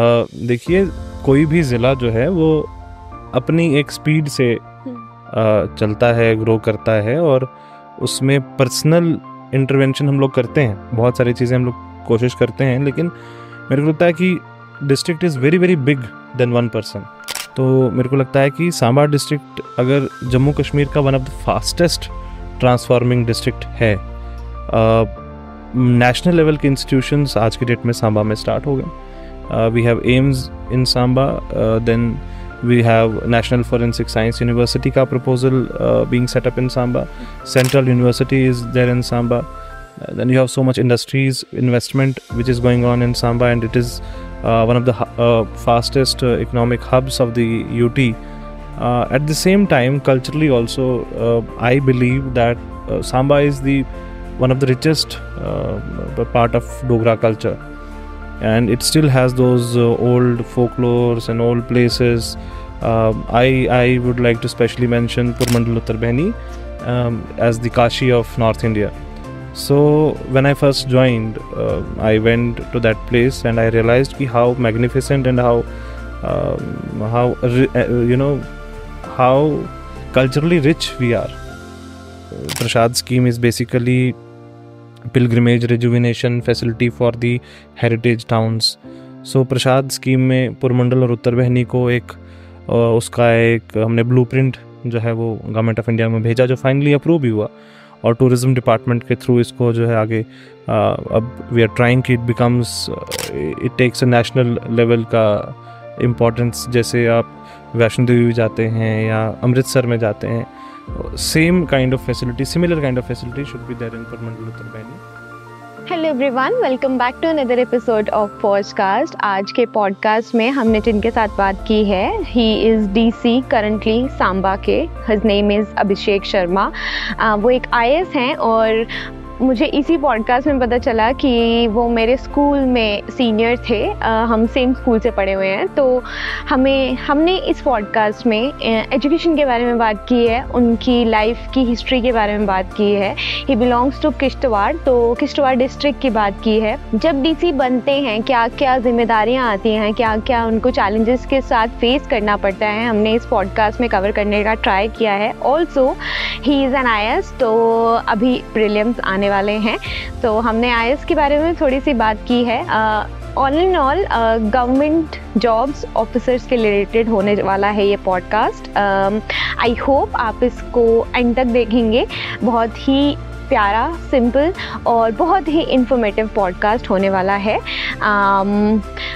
देखिए कोई भी ज़िला जो है वो अपनी एक स्पीड से हम्म। चलता है ग्रो करता है और उसमें पर्सनल इंटरवेंशन हम लोग करते हैं बहुत सारी चीज़ें हम लोग कोशिश करते हैं लेकिन मेरे को लगता है कि district is very very big than one person तो मेरे को लगता है कि सांबा डिस्ट्रिक्ट अगर जम्मू कश्मीर का one of the fastest transforming district है नेशनल लेवल के इंस्टीट्यूशंस आज के डेट में सांबा में स्टार्ट हो गए Uh, we have AIMS in Samba. Uh, then we have National Forensic Science University ka proposal uh, being set up in Samba. Central University is there in Samba. then you have so much industries investment which is going on in Samba, and it is one of the fastest economic hubs of the UT. Uh, at the same time culturally also uh, i believe that uh, samba is the one of the richest part of dogra culture and it still has those uh, old folklores and old places. Um, I, I would like to specially mention Purmandal Uttar Behni um, as the Kashi of North India. So when I first joined, uh, I went to that place and I realized how magnificent and how um, how uh, uh, you know how culturally rich we are. Uh, Prashad scheme is basically pilgrimage rejuvenation facility for the heritage towns so Prashad scheme में पुरमंडल और उत्तर बहनी को एक उसका एक हमने blue जो है वो गवर्नमेंट ऑफ इंडिया में भेजा जो फाइनली अप्रूव भी हुआ और टूरिज़्म डिपार्टमेंट के थ्रू इसको जो है आगे आ, अब वी आर ट्राइंग कि it becomes it takes a national level का इम्पोर्टेंस जैसे आप वैष्णो देवी जाते हैं या अमृतसर में जाते हैं same kind of facility similar kind of facility should be there in Parmandal उत्तरकायनी hello everyone welcome back to another episode of podcast आज के पॉडकास्ट में हमने जिनके साथ बात की है he is DC currently Samba के his name is Abhishek Sharma वो एक आई हैं और मुझे इसी पॉडकास्ट में पता चला कि वो मेरे स्कूल में सीनियर थे आ, हम सेम स्कूल से पढ़े हुए हैं तो हमें हमने इस पॉडकास्ट में एजुकेशन के बारे में बात की है उनकी लाइफ की हिस्ट्री के बारे में बात की है ही बिलोंग्स टू किश्तवाड़ तो किश्तवाड़ डिस्ट्रिक्ट की बात की है जब डी बनते हैं क्या क्या जिम्मेदारियाँ आती हैं क्या क्या उनको चैलेंजेस के साथ फेस करना पड़ता है हमने इस पॉडकास्ट में कवर करने का ट्राई किया है also he is an I तो अभी प्रिलियम्स आने वाले हैं तो हमने आई के बारे में थोड़ी सी बात की है all in all government jobs officers के रिलेटेड होने वाला है ये पॉडकास्ट आई होप आप इसको एंड तक देखेंगे बहुत ही प्यारा सिंपल और बहुत ही इंफॉर्मेटिव पॉडकास्ट होने वाला है um,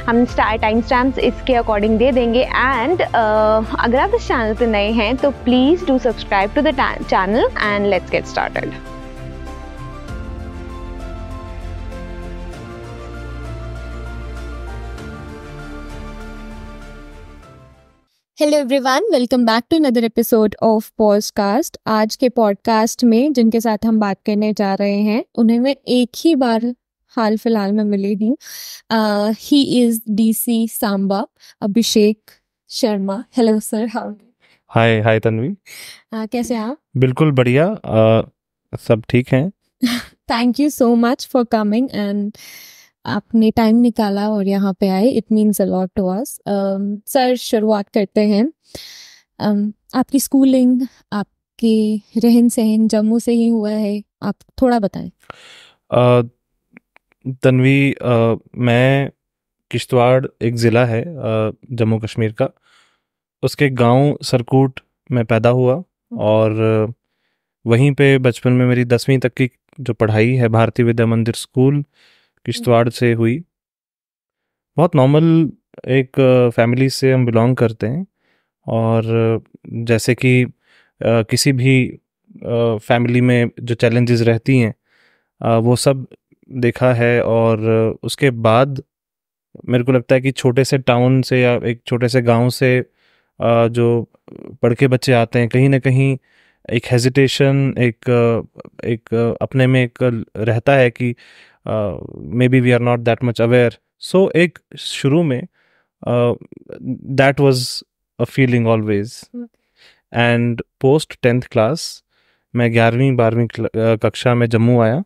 हम स्टार टाइम स्टैम्प इसके अकॉर्डिंग दे देंगे एंड uh, अगर आप इस चैनल पर नए हैं तो please do subscribe to the channel and let's get started hello everyone welcome back to another episode of podcast आज के पॉडकास्ट में जिनके साथ हम बात करने जा रहे हैं उन्हें मैं एक ही बार हाल फिलहाल में मिली थी he is DC Samba Abhishek Sharma hello sir how hi hi Tanvi uh, कैसे आप बिल्कुल बढ़िया uh, सब ठीक हैं thank you so much for coming and आपने टाइम निकाला और यहाँ पे आए it means a lot to us sir शुरुआत करते हैं um, आपकी स्कूलिंग आपके रहन सहन जम्मू से ही हुआ है आप थोड़ा बताएं uh, uh, मैं किश्तवाड़ एक ज़िला है uh, जम्मू कश्मीर का उसके गांव सरकूट में पैदा हुआ और uh, वहीं पे बचपन में मेरी दसवीं तक की जो पढ़ाई है भारतीय विद्या मंदिर स्कूल uh, किश्तवाड़ से हुई बहुत नॉर्मल एक फैमिली से हम बिलोंग करते हैं और जैसे कि किसी भी फैमिली में जो चैलेंजेस रहती हैं वो सब देखा है और उसके बाद मेरे को लगता है कि छोटे से टाउन से या एक छोटे से गांव से जो पढ़ के बच्चे आते हैं कहीं ना कहीं एक हेजिटेशन एक एक अपने में एक रहता है कि may be we are not that much aware so एक शुरू में that was a feeling always and post tenth class मैं ग्यारहवीं बारहवीं uh, कक्षा में जम्मू आया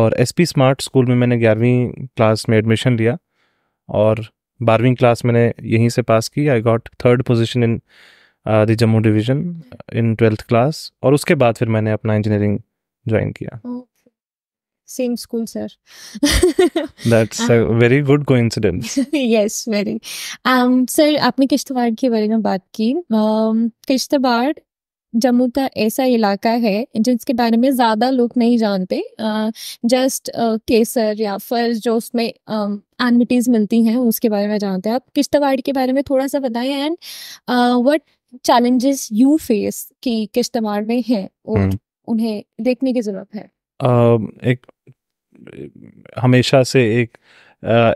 और एस पी स्मार्ट स्कूल में मैंने ग्यारहवीं क्लास में एडमिशन लिया और बारहवीं क्लास मैंने यहीं से पास की I got third position in the Jammu division in twelfth class और उसके बाद फिर मैंने अपना इंजीनियरिंग ज्वाइन किया oh. same school, sir. That's a very good coincidence. yes, very. Um, sir, आपने किश्तवाड़ के बारे में बात की um, किश्तवाड़ जम्मू का ऐसा इलाका है जिसके बारे में ज़्यादा लोग नहीं जानते जस्ट uh, uh, केसर या फर्ज जो उसमें एनमिटीज़ um, मिलती हैं उसके बारे में जानते हैं आप किश्तवाड़ के बारे में थोड़ा सा बताएं and what challenges you face कि किश्तवाड़ में हैं और हम्म। उन्हें देखने की ज़रूरत है आ, um, एक हमेशा से एक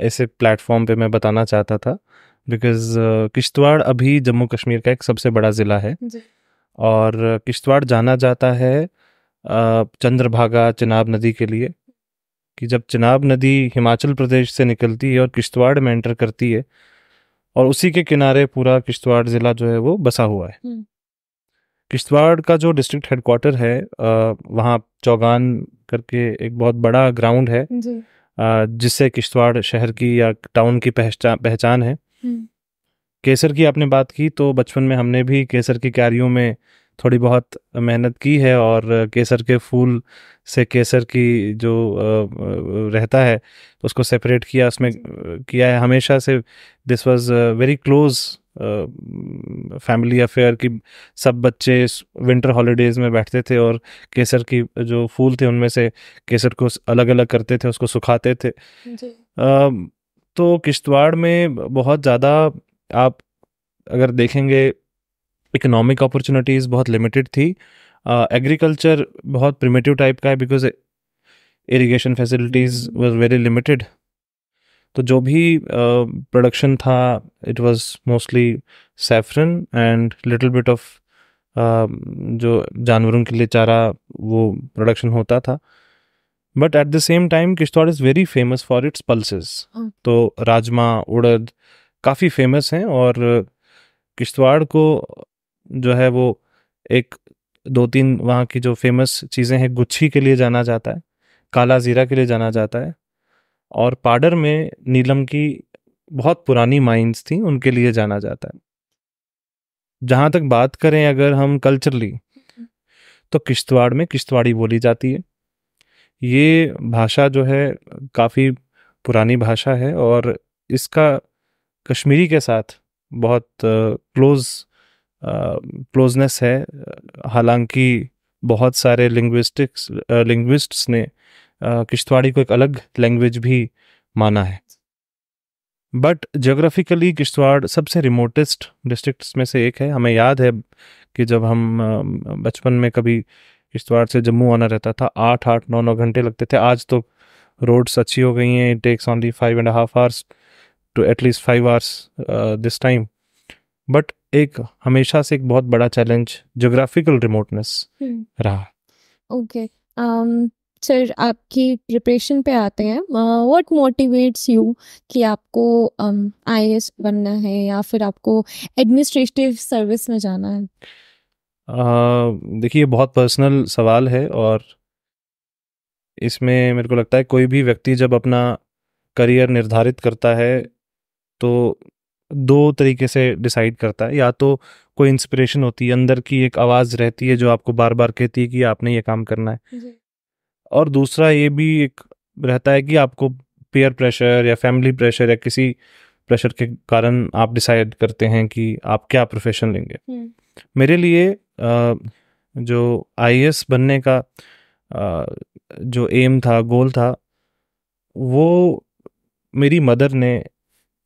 ऐसे प्लेटफॉर्म पे मैं बताना चाहता था बिकॉज किश्तवाड़ अभी जम्मू कश्मीर का एक सबसे बड़ा ज़िला है और किश्तवाड़ जाना जाता है चंद्रभागा चिनाब नदी के लिए कि जब चिनाब नदी हिमाचल प्रदेश से निकलती है और किश्तवाड़ में एंटर करती है और उसी के किनारे पूरा किश्तवाड़ ज़िला जो है वो बसा हुआ है किश्तवाड़ का जो डिस्ट्रिक्ट हेडक्वार्टर है वहाँ चौगान करके एक बहुत बड़ा ग्राउंड है जिससे किश्तवाड़ शहर की या टाउन की पहचान पहचान है हम्म। केसर की आपने बात की तो बचपन में हमने भी केसर की क्यारियों में थोड़ी बहुत मेहनत की है और केसर के फूल से केसर की जो रहता है उसको सेपरेट किया उसमें किया है हमेशा से this was very close family affair की सब बच्चे विंटर हॉलीडेज़ में बैठते थे और केसर की जो फूल थे उनमें से केसर को अलग अलग करते थे उसको सुखाते थे जी। तो किश्तवाड़ में बहुत ज़्यादा आप अगर देखेंगे इकोनॉमिक अपॉर्चुनिटीज़ बहुत लिमिटेड थी एग्रीकल्चर बहुत प्रिमेटिव टाइप का है because irrigation facilities very limited तो जो भी प्रोडक्शन था it was mostly saffron and little bit of जो जानवरों के लिए चारा वो प्रोडक्शन होता था but at the same time Kishtwar is very famous for its pulses तो राजमा उड़द काफ़ी फेमस हैं और किश्तवाड़ को जो है वो एक दो तीन वहाँ की जो फेमस चीज़ें हैं गुच्छी के लिए जाना जाता है काला ज़ीरा के लिए जाना जाता है और पाडर में नीलम की बहुत पुरानी माइंस थी उनके लिए जाना जाता है जहाँ तक बात करें अगर हम कल्चरली तो किश्तवाड़ में किश्तवाड़ी बोली जाती है ये भाषा जो है काफ़ी पुरानी भाषा है और इसका कश्मीरी के साथ बहुत क्लोज क्लोजनेस है हालांकि बहुत सारे लिंग्विस्टिक्स लिंग्विस्ट्स ने किश्तवाड़ी को एक अलग लैंग्वेज भी माना है बट जोग्राफिकली किश्तवाड़ सबसे रिमोटेस्ट डिस्ट्रिक्ट्स में से एक है हमें याद है कि जब हम बचपन में कभी किश्तवाड़ से जम्मू आना रहता था आठ आठ नौ नौ घंटे लगते थे आज तो रोड्स अच्छी हो गई हैं it takes only five and half hours to at least five hours this time but एक हमेशा से एक बहुत बड़ा चैलेंज जोग्राफिकल रिमोटनेस रहा ओके okay. um... सर आपकी प्रिपरेशन पे आते हैं व्हाट मोटिवेट्स यू कि आपको आई um, बनना है या फिर आपको एडमिनिस्ट्रेटिव सर्विस में जाना है देखिए बहुत पर्सनल सवाल है और इसमें मेरे को लगता है कोई भी व्यक्ति जब अपना करियर निर्धारित करता है तो दो तरीके से डिसाइड करता है या तो कोई इंस्पिरेशन होती है अंदर की एक आवाज़ रहती है जो आपको बार बार कहती है कि आपने ये काम करना है और दूसरा ये भी एक रहता है कि आपको पेयर प्रेशर या फैमिली प्रेशर या किसी प्रेशर के कारण आप डिसाइड करते हैं कि आप क्या प्रोफेशन लेंगे हम्म। मेरे लिए जो आई बनने का जो एम था गोल था वो मेरी मदर ने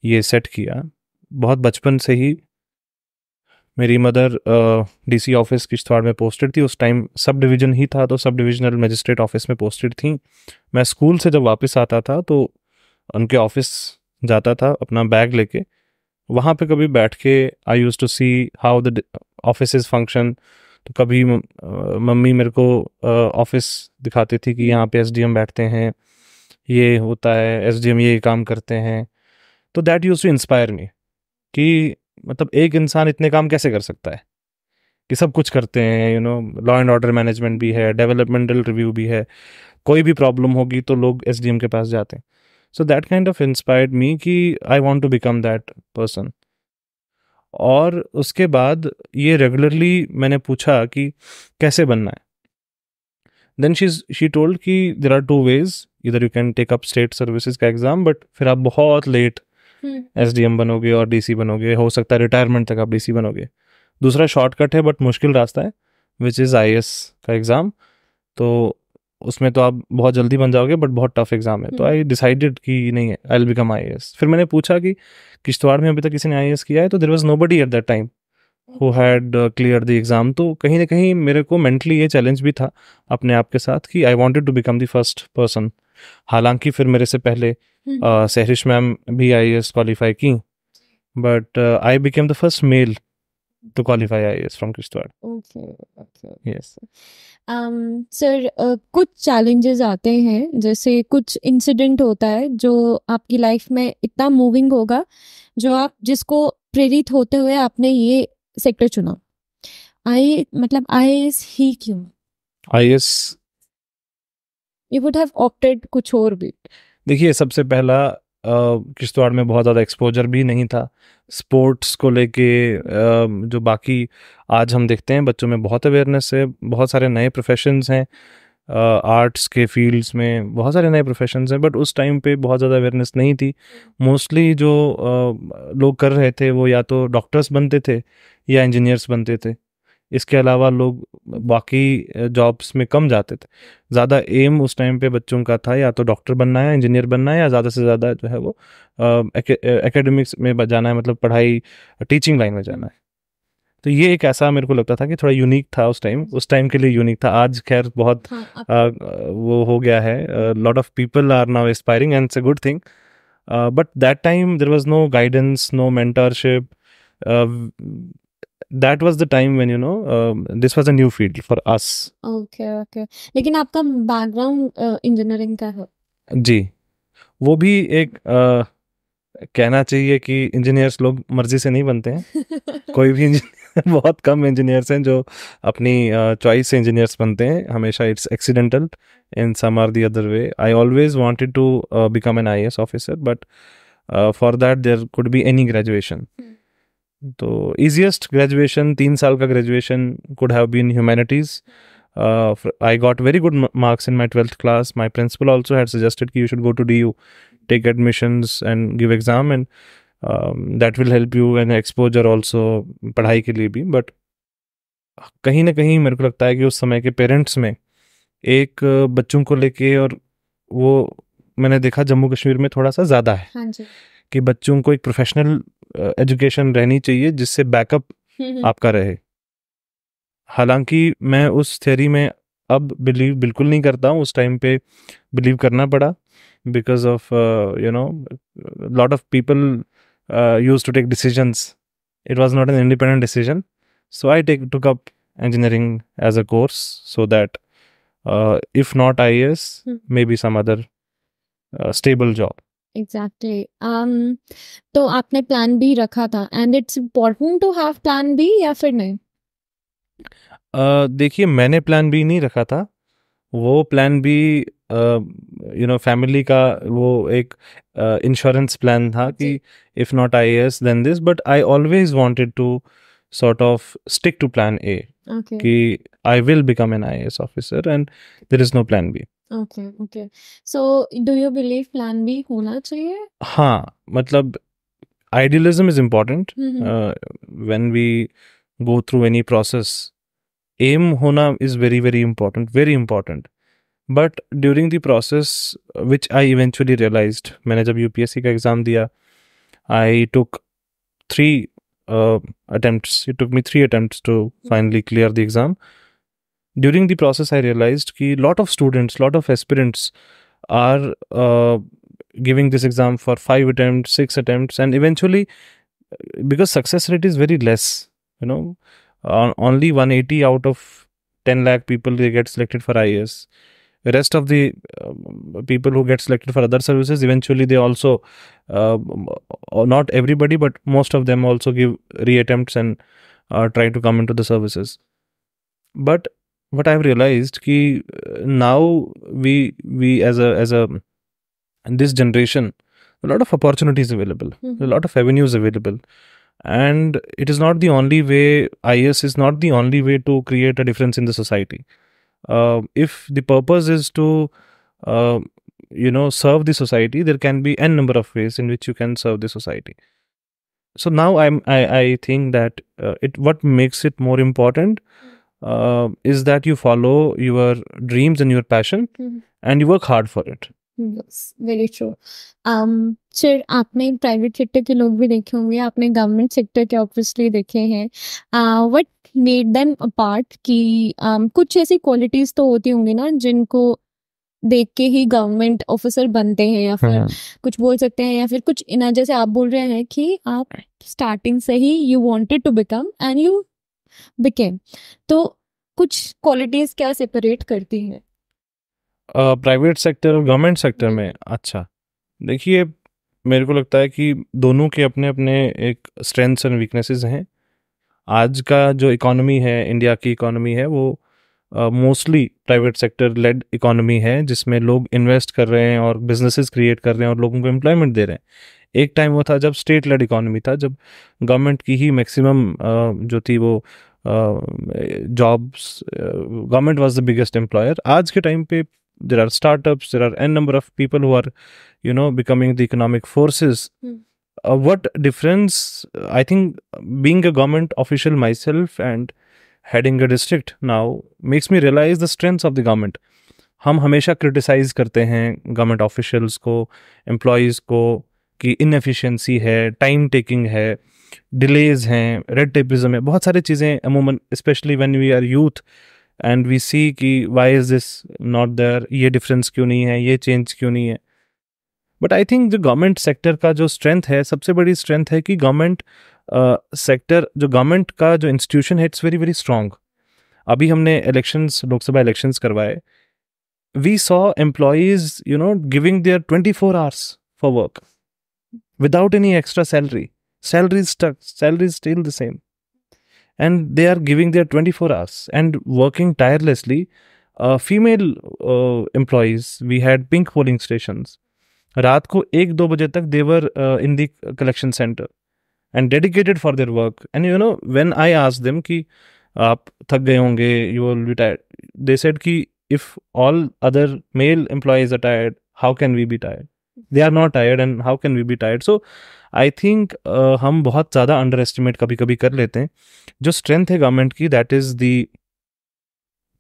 ये सेट किया बहुत बचपन से ही मेरी मदर डीसी ऑफिस किश्तवाड़ में पोस्टेड थी उस टाइम सब डिवीज़न ही था तो सब डिविजनल मजिस्ट्रेट ऑफिस में पोस्टेड थी मैं स्कूल से जब वापस आता था तो उनके ऑफिस जाता था अपना बैग लेके वहाँ पे कभी बैठ के I used to see how the office function तो कभी मम्मी मेरे को ऑफिस दिखाती थी कि यहाँ पे एस बैठते हैं ये होता है एस ये काम करते हैं तो that used to inspire me कि मतलब एक इंसान इतने काम कैसे कर सकता है कि सब कुछ करते हैं you know law and order management भी है डेवलपमेंटल रिव्यू भी है कोई भी प्रॉब्लम होगी तो लोग एस के पास जाते हैं so that kind of inspired me कि I want to become that person और उसके बाद ये रेगुलरली मैंने पूछा कि कैसे बनना है देन शी शी टोल्ड कि देर आर टू वेज इधर you can take up state services का एग्ज़ाम बट फिर आप बहुत लेट एस डी एम बनोगे और डी सी बनोगे हो सकता है रिटायरमेंट तक आप डी सी बनोगे दूसरा शॉर्टकट है बट मुश्किल रास्ता है विच इज़ आई एस का एग्ज़ाम तो उसमें तो आप बहुत जल्दी बन जाओगे बट बहुत टफ एग्जाम है तो आई हम्म। डिसाइडेड कि नहीं है आई बिकम आई एस फिर मैंने पूछा कि किश्तवाड़ में अभी तक किसी ने आई एस किया है तो there was nobody at that time who had cleared the exam तो कहीं ना कहीं मेरे को मेंटली ये चैलेंज भी था अपने आप के साथ कि I wanted to become the first person हालांकि फिर मेरे से पहले हम्म। सहरिश मैम भी आई एस क्वालिफाई की but I became the first male to qualify I S from Kishtwar sir कुछ चैलेंजेस आते हैं जैसे कुछ इंसिडेंट होता है जो आपकी लाइफ में इतना मूविंग होगा जो आप जिसको प्रेरित होते हुए आपने ये सेक्टर चुना आई मतलब आई एस ही क्यों I S you would have opted कुछ और भी देखिए सबसे पहला किश्तवाड़ में बहुत ज़्यादा एक्सपोजर भी नहीं था स्पोर्ट्स को लेके जो बाकी आज हम देखते हैं बच्चों में बहुत अवेयरनेस है बहुत सारे नए प्रोफेशंस हैं आर्ट्स के फील्ड्स में बहुत सारे नए प्रोफेशंस हैं बट उस टाइम पे बहुत ज़्यादा अवेयरनेस नहीं थी मोस्टली जो लोग कर रहे थे वो या तो डॉक्टर्स बनते थे या इंजीनियर्स बनते थे इसके अलावा लोग बाकी जॉब्स में कम जाते थे ज़्यादा एम उस टाइम पे बच्चों का था या तो डॉक्टर बनना है इंजीनियर बनना है या ज़्यादा से ज़्यादा जो है वो एकेडमिक्स में जाना है मतलब पढ़ाई टीचिंग लाइन में जाना है तो ये एक ऐसा मेरे को लगता था कि थोड़ा यूनिक था उस टाइम उस टाइम के लिए यूनिक था आज खैर बहुत हाँ, आ, वो हो गया है lot of people are now inspiring and it's a good thing but that time there was no guidance no mentorship that was the time when you know this was a new field for us okay okay लेकिन आपका background engineering uh, का है जी वो भी एक uh, कहना चाहिए कि इंजीनियर्स लोग मर्जी से नहीं बनते हैं कोई भी इंजीनियर बहुत कम इंजीनियर्स हैं जो अपनी चॉइस से इंजीनियर्स बनते हैं हमेशा it's accidental in some or the other way I always wanted to become an IAS officer but for that there could be any graduation तो ईजिएस्ट ग्रेजुएशन तीन साल का graduation could have been humanities I got very good marks in my twelfth class my principal also had suggested कि you should go to D U take admissions and give exam and that will help you and exposure also पढ़ाई के लिए भी but कहीं ना कहीं मेरे को लगता है कि उस समय के पेरेंट्स में एक बच्चों को लेके और वो मैंने देखा जम्मू कश्मीर में थोड़ा सा ज़्यादा है हाँ जी कि बच्चों को एक प्रोफेशनल एजुकेशन रहनी चाहिए जिससे बैकअप आपका रहे हालांकि मैं उस थ्योरी में अब बिलीव बिल्कुल नहीं करता हूँ उस टाइम पे बिलीव करना पड़ा because of you know lot of people used to take decisions it was not an independent decision so I take took up engineering as a course so that if not I S maybe some other stable job exactly um, तो आपने plan B रखा था and it's important to have plan B या फिर नहीं uh, देखिए मैंने plan B नहीं रखा था वो plan B you know family का वो एक इंश्योरेंस uh, प्लान था कि if not I S then this but I always wanted to sort of stick to plan A. Okay. Ki, I will become an IAS officer and there is no plan B. Okay okay so do you believe plan B होना चाहिए हाँ मतलब idealism is important when we go through any process aim होना is very very important very important but during the process which I eventually realise मैंने जब यू का exam दिया I took three attempt took me three attempt to finally clear the exam during the process i realized a lot of students lot of aspirants are uh, giving this exam for five attempts six attempts and eventually because success rate is very less you know uh, only 180 out of 10 lakh people they get selected for ias the rest of the uh, people who get selected for other services eventually they also uh, not everybody but most of them also give reattempts and uh, try to come into the services but what I've realized ki uh, now we we as a as a this generation a lot of opportunities available, mm-hmm. a lot of avenues available, and it is not the only way. IS is not the only way to create a difference in the society. Uh, if the purpose is to uh, you know serve the society, there can be n number of ways in which you can serve the society so now i'm i, I think that uh, it what makes it more important mm. uh, is that you follow your dreams and your passion mm-hmm. and you work hard for it yes, very true. Um, sir आपने private sector के लोग भी देखे होंगे आपने government sector के obviously देखे हैं वट मेड देम अपार्ट कि um, कुछ ऐसी क्वालिटीज तो होती होंगी ना जिनको देख के ही गवर्नमेंट ऑफिसर बनते हैं या फिर हाँ। कुछ बोल सकते हैं या फिर कुछ इना जैसे आप बोल रहे हैं कि आप स्टार्टिंग से ही you wanted to become and you became तो कुछ क्वालिटीज क्या सेपरेट करती हैं प्राइवेट सेक्टर और गवर्नमेंट सेक्टर में अच्छा देखिए मेरे को लगता है कि दोनों के अपने अपने एक स्ट्रेंथ्स एंड वीकनेसेस हैं आज का जो इकोनॉमी है इंडिया की इकोनॉमी है वो mostly private sector led economy है जिसमें लोग इन्वेस्ट कर रहे हैं और बिजनेसेस क्रिएट कर रहे हैं और लोगों को एम्प्लॉयमेंट दे रहे हैं एक टाइम वो था जब स्टेट लेड इकोनॉमी था जब गवर्नमेंट की ही मैक्सिमम uh, जो थी वो jobs government was the biggest employer आज के टाइम पे there are startup there are an number of people who are you know becoming the economic what difference I think being a government official my self and heading a district now makes me realise the strength of the government हम हमेशा criticise करते हैं government officials को employees को कि inefficiency है time taking है delays हैं रेड टेपिज्म है बहुत सारी चीज़ें अमूमन specially when we are youth and we see कि why is this not there ये डिफरेंस क्यों नहीं है ये चेंज क्यों नहीं है बट आई थिंक जो गवर्नमेंट सेक्टर का जो स्ट्रेंथ है सबसे बड़ी स्ट्रेंथ है कि गवर्नमेंट सेक्टर uh, जो गवर्नमेंट का जो इंस्टीट्यूशन है इट्स वेरी वेरी स्ट्रॉन्ग अभी हमने इलेक्शंस लोकसभा इलेक्शंस करवाए we saw employees you know giving their twenty four hours for work without any extra salary salary is stuck salary is still the same and they are giving their 24 hours and working tirelessly uh, female employees we had pink polling stations रात को एक दो बजे तक they were in the collection centre and dedicated for their work and you know when I ask them कि आप थक गए होंगे you will be tired they said कि if all other male employees are tired how can we be tired they are not tired and how can we be tired so I think uh, हम बहुत ज़्यादा under estimate कभी कभी कर लेते हैं जो स्ट्रेंथ है गवर्नमेंट की दैट इज़ दी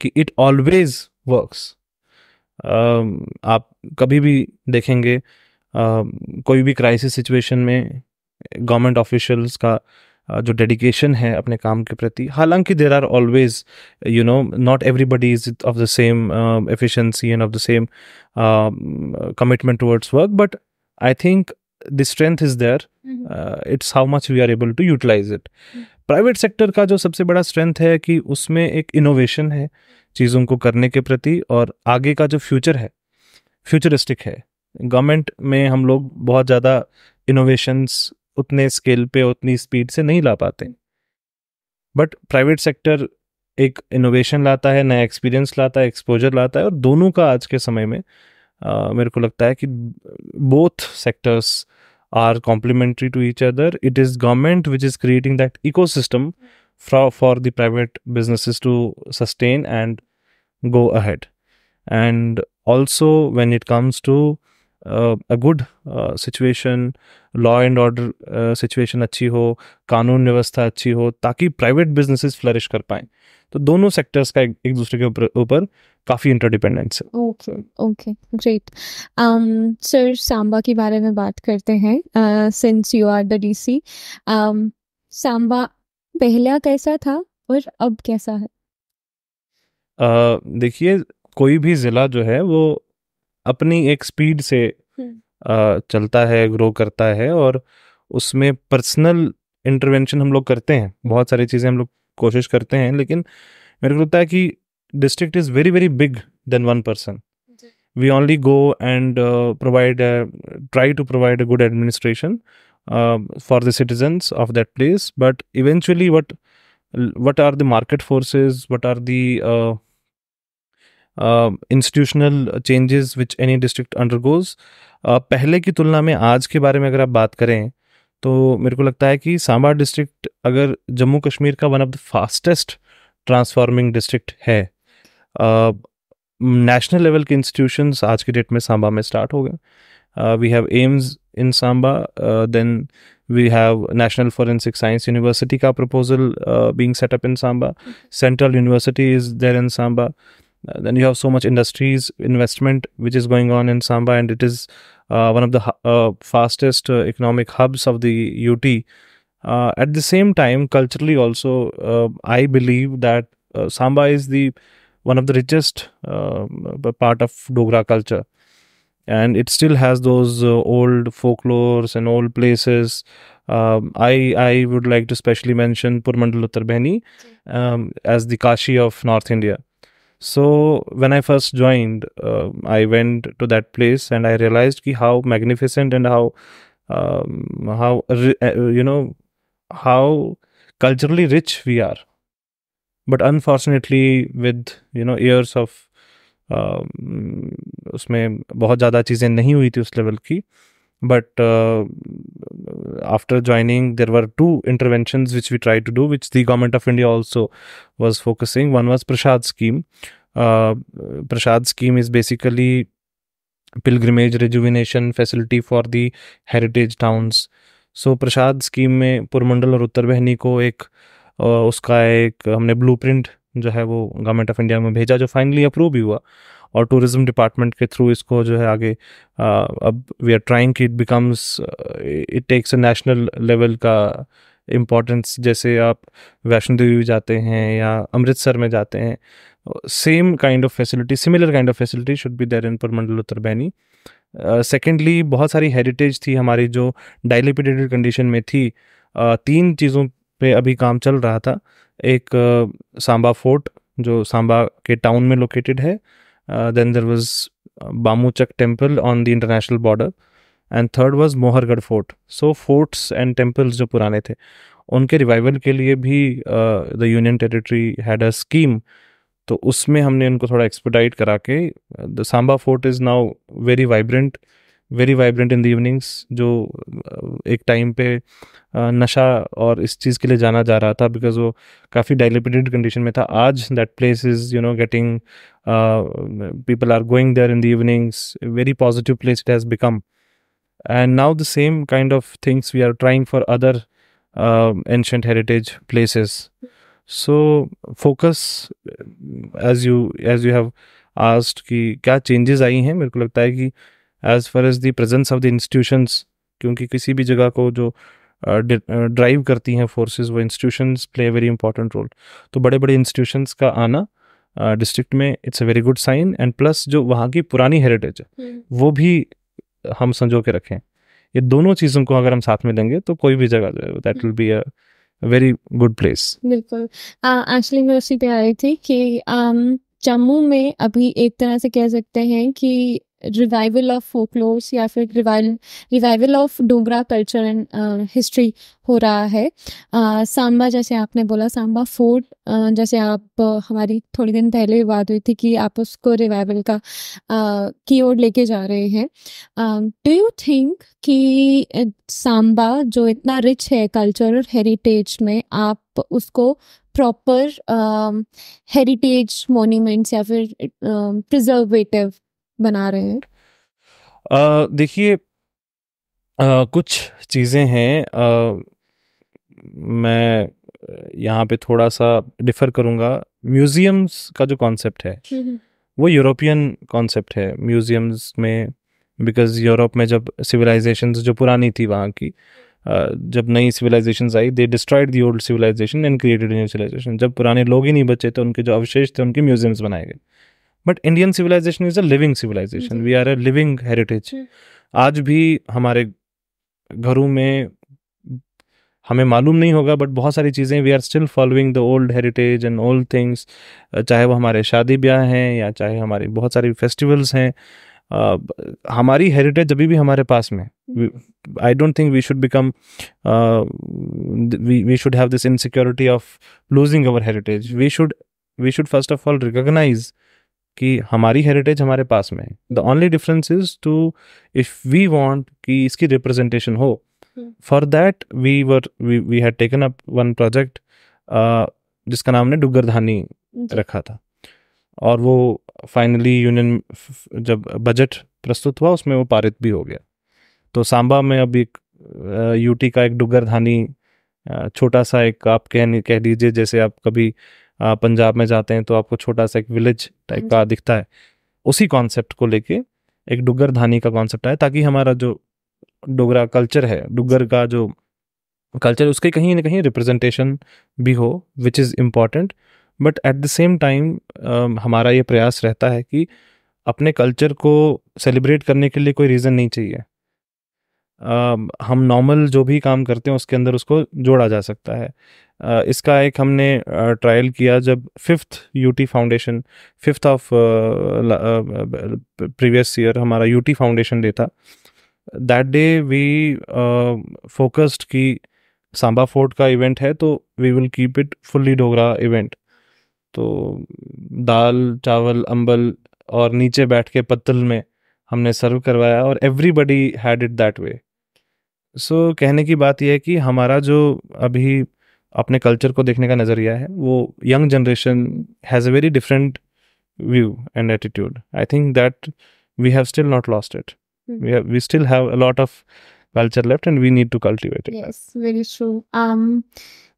कि इट ऑलवेज वर्क्स आप कभी भी देखेंगे uh, कोई भी क्राइसिस सिचुएशन में गवर्नमेंट ऑफिशल्स का uh, जो डेडिकेशन है अपने काम के प्रति हालांकि there are always you know not everybody is of the same efficiency and of the same commitment towards work but I think the strength is there it's how much we are able to utilise it private sector का जो सबसे बड़ा strength है कि उसमें एक innovation है चीज़ों को करने के प्रति और आगे का जो फ्यूचर है फ्यूचरिस्टिक है गवर्नमेंट में हम लोग बहुत ज़्यादा इनोवेशंस उतने स्केल पे उतनी स्पीड से नहीं ला पाते बट प्राइवेट सेक्टर एक इनोवेशन लाता है नया एक्सपीरियंस लाता है एक्सपोजर लाता है और दोनों का आज के समय में आ, uh, मेरे को लगता है कि both sectors are complementary to each other it is government which is creating that ecosystem for, for the private businesses to sustain and go ahead and also when it comes to uh, a good uh, situation law and order situation अच्छी हो कानून व्यवस्था अच्छी हो ताकि private businesses flourish कर पाए तो दोनों सेक्टर्स का एक, दूसरे के ऊपर काफ़ी इंटरडिपेंडेंस है okay okay great sir Samba के बारे में बात करते हैं since you are the DC Samba पहला कैसा था और अब कैसा है uh, देखिए कोई भी ज़िला जो है वो अपनी एक स्पीड से चलता है ग्रो करता है और उसमें पर्सनल इंटरवेंशन हम लोग करते हैं बहुत सारी चीज़ें हम लोग कोशिश करते हैं लेकिन मेरे को लगता है कि district is very very big than one person we only go and uh, provide a, try to provide a good administration uh, for the citizens of that place but eventually what what are the market forces what are the uh, institutional changes which any district undergoes पहले की तुलना में आज के बारे में अगर आप बात करें तो मेरे को लगता है कि सांबा डिस्ट्रिक्ट अगर जम्मू कश्मीर का one of the fastest transforming district है नेशनल uh, लेवल के इंस्टीट्यूशंस आज के डेट में सांबा में स्टार्ट हो गए we have AIIMS in Samba then we have national forensic science university का proposal being setup in Samba central university is there in Samba then you have so much industries investment which is going on in Samba, and it is uh, one of the uh, fastest uh, economic hubs of the UT. Uh, at the same time, culturally also, uh, I believe that uh, Samba is the one of the richest part of Dogra culture, and it still has those old folklores and old places. Um, I I would like to specially mention Purmandal Uttarbheni um, as the Kashi of North India so when I first joined, uh, I went to that place and I realized ki how magnificent and how um, how uh, you know how culturally rich we are. But unfortunately, with you know years of uh, उसमें बहुत ज़्यादा चीज़ें नहीं हुई थी उस level की but uh, after joining there were two interventions which we tried to do which the government of india also was focusing one was prashad scheme uh, prashad scheme is basically pilgrimage rejuvenation facility for the heritage towns so so, Prasad scheme में पुरमंडल और उत्तर बहनी को एक उसका एक हमने blueprint जो है वो गवर्नमेंट ऑफ इंडिया में भेजा जो फाइनली अप्रूव भी हुआ और टूरिज़्म डिपार्टमेंट के थ्रू इसको जो है आगे आ, अब वी आर ट्राइंग कि it becomes it takes a national level का इम्पोर्टेंस जैसे आप वैष्णो देवी जाते हैं या अमृतसर में जाते हैं same kind of facility similar kind of facility should be there in Purmandal Uttar Benny secondly बहुत सारी हेरिटेज थी हमारी जो डायलिपिडेटेड कंडीशन में थी uh, तीन चीज़ों पे अभी काम चल रहा था एक uh, सांबा फोर्ट जो सांबा के टाउन में लोकेटेड है then there was Bamuchak temple on the international border and third was Mohargarh fort so forts and temples जो पुराने थे उनके रिवाइवल के लिए भी the union territory had a scheme तो उसमें हमने उनको थोड़ा एक्सपेडाइट करा के the Samba fort is now very vibrant very vibrant in the evenings जो एक टाइम पे नशा और इस चीज़ के लिए जाना जा रहा था बिकॉज वो काफ़ी डायलिपेटेड कंडीशन में था आज that place is you know getting people are going there in the evenings very positive place it has become and now the same kind of things we are trying for other ancient heritage places so focus as you as you have asked कि क्या changes आई हैं मेरे को लगता है कि as far as the presence of the institutions क्योंकि किसी भी जगह को जो ड्राइव करती हैं फोर्सेस वो institutions play very important role तो बड़े बड़े इंस्टीट्यूशंस का आना डिस्ट्रिक्ट में it's a very good sign and plus जो वहाँ की पुरानी हेरिटेज है वो भी हम संजो के रखें ये दोनों चीज़ों को अगर हम साथ में लेंगे तो कोई भी जगह जो है that will be a very good place बिल्कुल एक्चुअली मैं उसी पे आ रही थी कि जम्मू में अभी एक तरह से कह सकते हैं कि रिवाइवल ऑफ फोकलोर्स या फिर revival of Dogra culture and history हो रहा है आ, uh, सांबा जैसे आपने बोला सांबा फोर्ट uh, जैसे आप uh, हमारी थोड़ी दिन पहले बात हुई थी कि आप उसको रिवाइवल का आ, की ओर लेके जा रहे हैं डू यू थिंक कि सांबा जो इतना रिच है और हेरिटेज में आप उसको प्रॉपर हेरिटेज मोन्यूमेंट्स या फिर प्रिजर्वेटिव um, बना रहे हैं देखिए कुछ चीज़ें हैं मैं यहाँ पे थोड़ा सा डिफ़र करूँगा म्यूज़ियम्स का जो कॉन्सेप्ट है हम्म, हम्म। वो यूरोपियन कॉन्सेप्ट है म्यूज़ियम्स में बिकॉज यूरोप में जब सिविलाइजेशन जो पुरानी थी वहाँ की जब नई सिविलाइजेशन आई they destroyed the old civilisation and created new civilisation जब पुराने लोग ही नहीं बचे तो उनके जो अवशेष थे उनके म्यूजियम्स बनाए गए but Indian civilisation is a living civilisation we are a living heritage आज भी हमारे घरों में हमें मालूम नहीं होगा बट बहुत सारी चीज़ें we are still following the old heritage and old things चाहे वो हमारे शादी ब्याह हैं या चाहे हमारे बहुत सारी फेस्टिवल्स हैं Uh, हमारी हेरिटेज अभी भी हमारे पास में I don't think we should become we should have this insecurity of losing our heritage we should we should first of all recognise कि हमारी हेरिटेज हमारे पास में the only difference is to if we want कि इसकी representation हो for that we were we had taken up one project जिसका नाम ने डुगर धानी रखा था और वो फाइनली यूनियन जब बजट प्रस्तुत हुआ उसमें वो पारित भी हो गया तो सांबा में अब एक यूटी uh, का एक डुगर धानी uh, छोटा सा एक आप कह कह लीजिए जैसे आप कभी पंजाब में जाते हैं तो आपको छोटा सा एक विलेज टाइप हाँ का दिखता है उसी कॉन्सेप्ट को लेके एक डुग्गर धानी का कॉन्सेप्ट आया ताकि हमारा जो डोगरा कल्चर है डुगर का जो कल्चर उसके कहीं ना कहीं रिप्रेजेंटेशन भी हो which is important but at the same time हमारा ये प्रयास रहता है कि अपने कल्चर को सेलिब्रेट करने के लिए कोई रीज़न नहीं चाहिए हम नॉर्मल जो भी काम करते हैं उसके अंदर उसको जोड़ा जा सकता है इसका एक हमने ट्रायल किया जब fifth UT foundation fifth of previous year हमारा यूटी फाउंडेशन डे था दैट डे वी फोकस्ड कि सांबा फोर्ट का इवेंट है तो we will keep it fully Dogra event तो दाल चावल अम्बल और नीचे बैठ के पत्तल में हमने सर्व करवाया और everybody had it that way so so, कहने की बात यह है कि हमारा जो अभी अपने कल्चर को देखने का नज़रिया है वो young generation has a very different view and attitude I think that we have still not lost it we still have a lot of culture left and we need to cultivate it yes very true um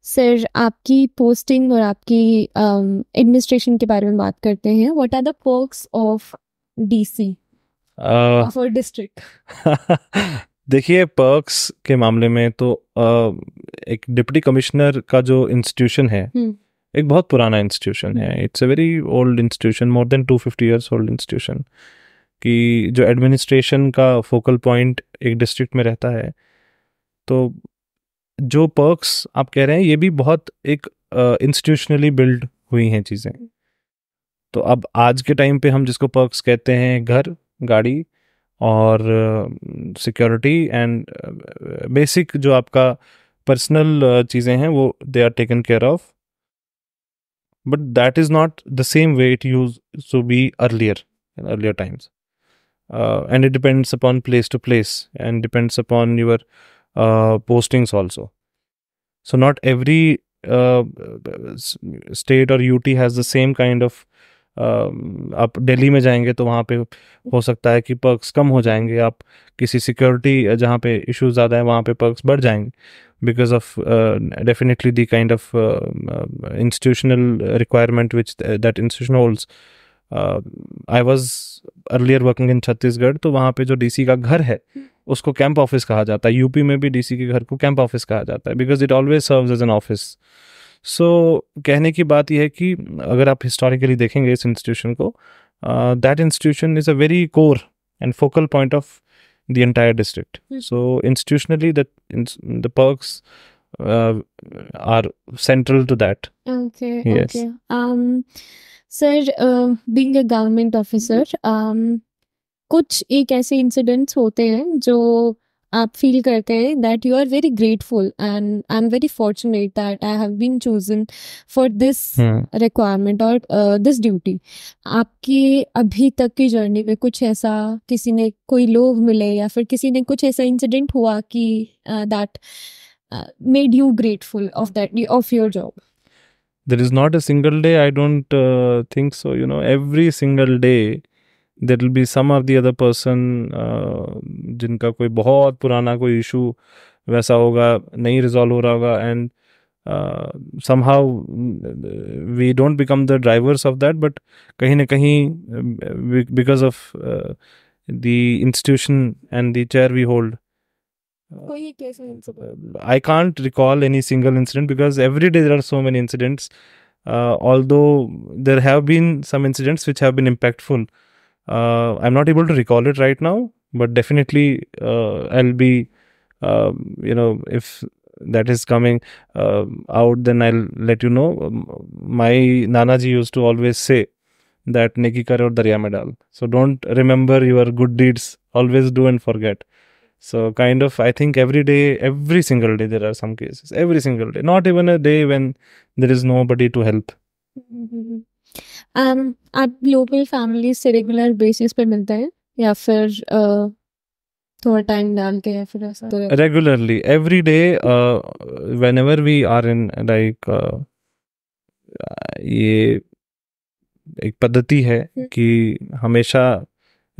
sir आपकी posting और आपकी administration um, के बारे में बात करते हैं what are the perks of DC of our district देखिए पर्क्स के मामले में तो आ, एक डिप्टी कमिश्नर का जो इंस्टीट्यूशन है हम्म। एक बहुत पुराना इंस्टीट्यूशन है it's a very old institution more than two fifty years old institution कि जो एडमिनिस्ट्रेशन का फोकल पॉइंट एक डिस्ट्रिक्ट में रहता है तो जो पर्क्स आप कह रहे हैं ये भी बहुत एक इंस्टीट्यूशनली uh, बिल्ड हुई हैं चीज़ें तो अब आज के टाइम पे हम जिसको पर्क्स कहते हैं घर गाड़ी और सिक्योरिटी एंड बेसिक जो आपका पर्सनल चीज़ें हैं वो they are taken care of but that is not the same way it use to be earlier in earlier times and it depends upon place to place and depends upon your postings also. So not every uh, state or UT has the same kind of आप दिल्ली में जाएंगे तो वहाँ पे हो सकता है कि पर्क्स कम हो जाएंगे आप किसी सिक्योरिटी जहाँ पे इश्यूज ज़्यादा है वहाँ पे पर्क्स बढ़ जाएंगे because of definitely the kind of institutional requirement which that institution holds I was earlier working in Chhattisgarh तो वहाँ पे जो डीसी का घर है हम्म। उसको कैंप ऑफिस कहा जाता है यूपी में भी डीसी के घर को कैंप ऑफिस कहा जाता है because it always serve as an office so so, कहने की बात यह है कि अगर आप हिस्टोरिकली देखेंगे इस इंस्टीट्यूशन को that institution is a very core and focal point of the entire district so institutionally the perks are central to that sir being okay. um sir uh, hmm. um, कुछ एक ऐसे incidents होते हैं जो आप feel करते हैं that you are very grateful and I am very fortunate that I have been chosen for this requirement और दिस ड्यूटी आपकी अभी तक की जर्नी में कुछ ऐसा किसी ने कोई लोग मिले या फिर किसी ने कुछ ऐसा इंसिडेंट हुआ कि that made you grateful of that of your job there is not a single day i don't uh, think so you know every single day there will be some of the other person जिनका कोई बहुत पुराना कोई issue वैसा होगा नहीं resolve हो रहा होगा and somehow we don't become the drivers of that but कहीं ना कहीं because of the institution and the chair we hold I can't recall any single incident because every day there are so many incidents. Uh, although there have been some incidents which have been impactful, Uh, I'm not able to recall it right now, but definitely uh, I'll be, um, you know, if that is coming uh, out, then I'll let you know. Um, my Nanaji used to always say that Neki Kare aur Darya Medal. So don't remember your good deeds, always do and forget. So, kind of, I think every day, every single day, there are some cases, every single day, not even a day when there is nobody to help. Mm-hmm. um, आप local family से regular basis पे मिलते हैं या फिर uh, regularly every day whenever we are in like ये एक पद्धति है हम्म। कि हमेशा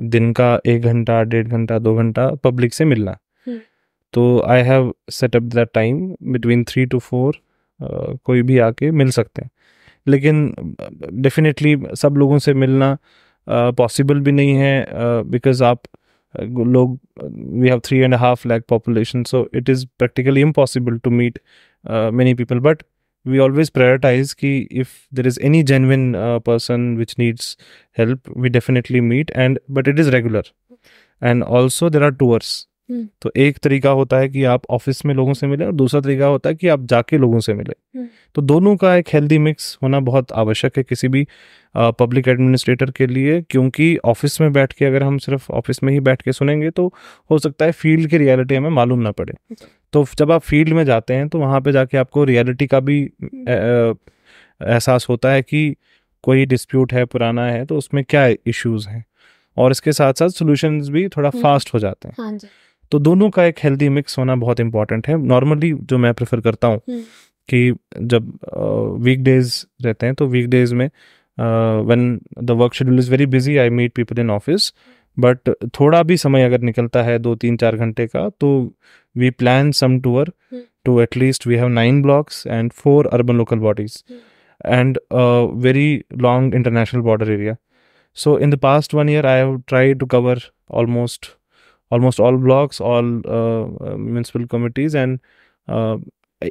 दिन का एक घंटा डेढ़ घंटा दो घंटा पब्लिक से मिलना हम्म। तो I have setup that time between three to four कोई भी आके मिल सकते हैं लेकिन डेफिनेटली सब लोगों से मिलना पॉसिबल भी नहीं है बिकॉज आप लोग we have three and half lakh population so it is practically impossible to meet many people but we always prioritize ki if there is any genuine uh, person which needs help we definitely meet and but it is regular and also there are tours हम्म। तो एक तरीका होता है कि आप office में लोगों से मिले और दूसरा तरीका होता है कि आप जाके लोगों से मिले हम्म। तो दोनों का एक हेल्दी मिक्स होना बहुत आवश्यक है किसी भी पब्लिक एडमिनिस्ट्रेटर के लिए क्योंकि ऑफिस में बैठ के अगर हम सिर्फ ऑफिस में ही बैठ के सुनेंगे तो हो सकता है फील्ड की रियलिटी हमें मालूम ना पड़े अच्छा। तो जब आप फील्ड में जाते हैं तो वहाँ पर जाके आपको रियलिटी का भी हम्म। एहसास होता है कि कोई डिस्प्यूट है पुराना है तो उसमें क्या इश्यूज़ हैं और इसके साथ साथ सोल्यूशन भी थोड़ा फास्ट हो जाते हैं हाँ जी तो दोनों का एक हेल्दी मिक्स होना बहुत इंपॉर्टेंट है नॉर्मली जो मैं प्रेफर करता हूँ हम्म। कि जब वीक डेज रहते हैं तो वीक डेज में when the work schedule is very busy I meet people in office but थोड़ा भी समय अगर निकलता है दो तीन चार घंटे का तो we plan some tour to at least we have nine blocks and four urban local bodies and very long international border area so in the past one year I have try to cover almost almost all blocks, all uh, uh, municipal committees, and uh,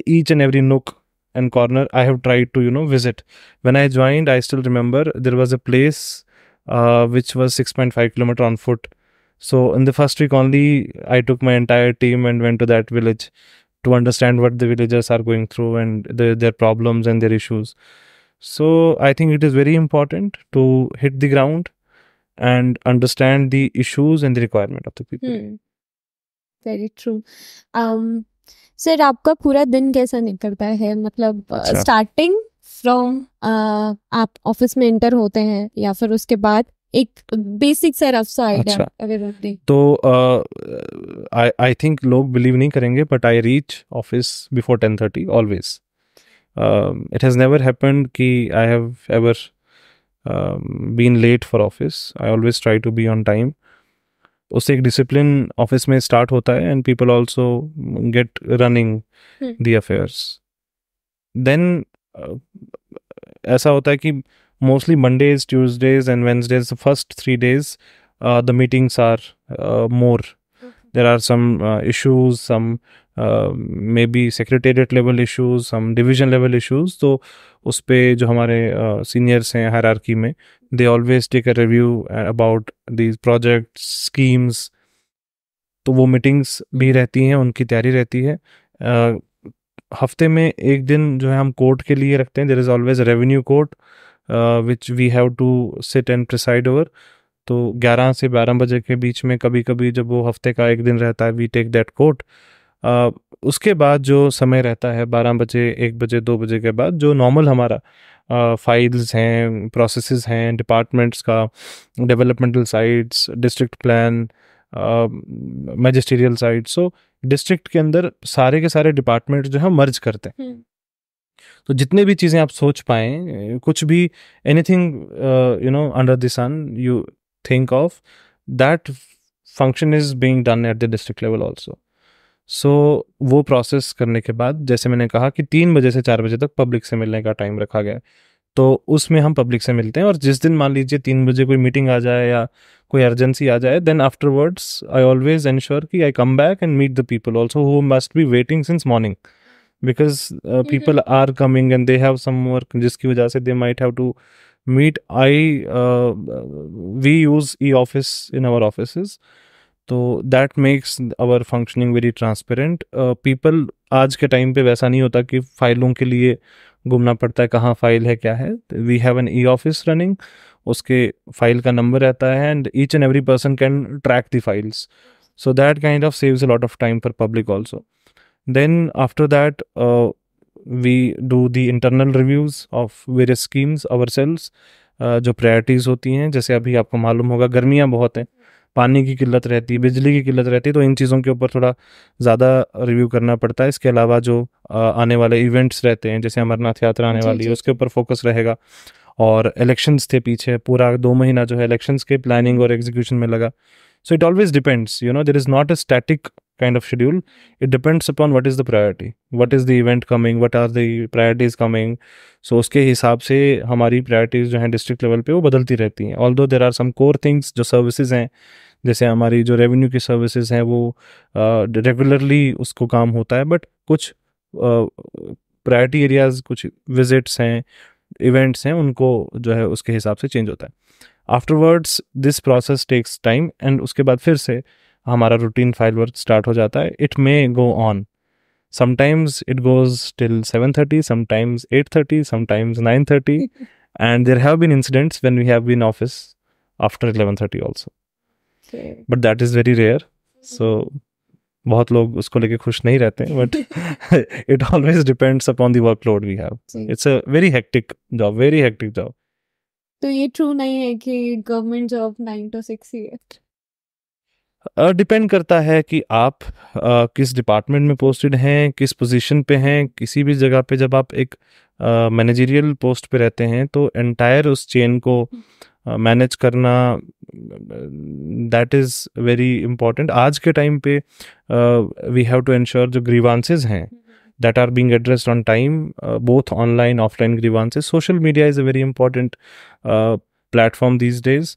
each and every nook and corner I have tried to you know visit. When I joined, I still remember there was a place uh, which was 6.5 kilometer on foot. So in the first week only, I took my entire team and went to that village to understand what the villagers are going through and the, their problems and their issues. So I think it is very important to hit the ground and understand the issues and the requirement of the people hmm. very true um sir आपका पूरा दिन कैसा निकलता है मतलब starting from आप office में enter होते हैं या फिर उसके बाद एक बेसिक सा रफ सा आइडिया अगर तो आई आई थिंक लोग बिलीव नहीं करेंगे but I reach office before ten thirty always it has never happened कि I have ever um, been late for office. I always try to be on time. उससे एक discipline office में start होता है and people also get running the affairs then ऐसा होता है कि mostly Mondays Tuesdays and Wednesdays first three days the meetings are more there are some issues some may be secretariat level issues hmm division level issues तो उस पर जो हमारे seniors uh, हैं हर आर्की में they always take a review about these project schemes तो वो मीटिंग्स भी रहती हैं उनकी तैयारी रहती है uh, हफ्ते में एक दिन जो है हम कोर्ट के लिए रखते हैं there is always revenue court which we have to sit and preside over तो 11 से 12 बजे के बीच में कभी कभी जब वो हफ्ते का एक दिन रहता है वी टेक दैट कोर्ट उसके बाद जो समय रहता है बारह बजे एक बजे दो बजे के बाद जो नॉर्मल हमारा फाइल्स हैं प्रोसेस हैं डिपार्टमेंट्स का developmental sites district plan magisterial site so district के अंदर सारे के सारे डिपार्टमेंट जो है मर्ज करते हैं हम्म। तो जितने भी चीज़ें आप सोच पाए कुछ भी anything you know under the sun you think of that function is being done at the district level also so so, वो प्रोसेस करने के बाद जैसे मैंने कहा कि तीन बजे से चार बजे तक पब्लिक से मिलने का टाइम रखा गया तो उसमें हम पब्लिक से मिलते हैं और जिस दिन मान लीजिए तीन बजे कोई मीटिंग आ जाए या कोई अर्जेंसी आ जाए then afterwards I always ensure कि I come back and meet the people also who must be waiting since morning because people are coming and they have some work जिसकी वजह से they might have to meet I we use e office in our office तो that makes our functioning very transparent people आज के time पे वैसा नहीं होता कि फाइलों के लिए घूमना पड़ता है कहाँ फाइल है क्या है we have an e office running उसके फाइल का नंबर रहता है and each and every person can track the files so that kind of saves a lot of time for public also then after that we do the internal reviews of various schemes our cells जो priorities होती हैं जैसे अभी आपको मालूम होगा गर्मियाँ बहुत हैं पानी की किल्लत रहती है बिजली की किल्लत रहती है तो इन चीज़ों के ऊपर थोड़ा ज़्यादा रिव्यू करना पड़ता है इसके अलावा जो आने वाले इवेंट्स रहते हैं जैसे अमरनाथ यात्रा आने वाली है उसके ऊपर फोकस रहेगा और इलेक्शंस थे पीछे पूरा दो महीना जो है इलेक्शंस के प्लानिंग और एग्जीक्यूशन में लगा so it always depends you know there is not a static kind of schedule it depends upon what is the priority what is the event coming what are the priorities coming so उसके हिसाब से हमारी priorities जो हैं district level पे वो बदलती रहती हैं although there are some core things जो सर्विसेज हैं जैसे हमारी जो रेवेन्यू की सर्विसेज हैं वो रेगुलरली uh, उसको काम होता है बट कुछ प्रायोरिटी एरियाज कुछ विजिट्स हैं इवेंट्स हैं उनको जो है उसके हिसाब से चेंज होता है afterwards this process takes time and उसके बाद फिर से हमारा रूटीन फाइल वर्क स्टार्ट हो जाता है it may go on sometimes it goes till seven thirty sometimes eight thirty sometimes nine thirty and there have been incidents when we have been office after eleven thirty also but that is very rare so बहुत लोग उसको लेके खुश नहीं रहते हैं but it always depends upon the work load we have it's a very hectic job very hectic job तो ये ट्रू नहीं है कि government job nine to six ही है डिपेंड करता है कि आप किस डिपार्टमेंट में पोस्टेड हैं किस पोजीशन पे हैं किसी भी जगह पे जब आप एक मैनेजरियल पोस्ट पे रहते हैं तो एंटायर उस चेन को मैनेज करना दैट इज़ वेरी इम्पॉर्टेंट आज के टाइम पे वी हैव टू इंश्योर जो ग्रीवांसेज हैं that are being addressed on time both online offline grievances social media is a very important platform these days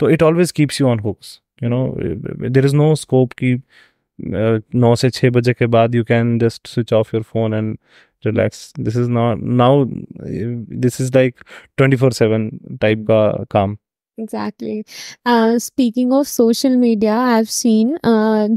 तो it always keeps you on hopes you know there is no scope कि नौ से छः बजे के बाद you can just switch off your phone and relax this is not now this is like twenty four seven type का काम exactly speaking of social media I have seen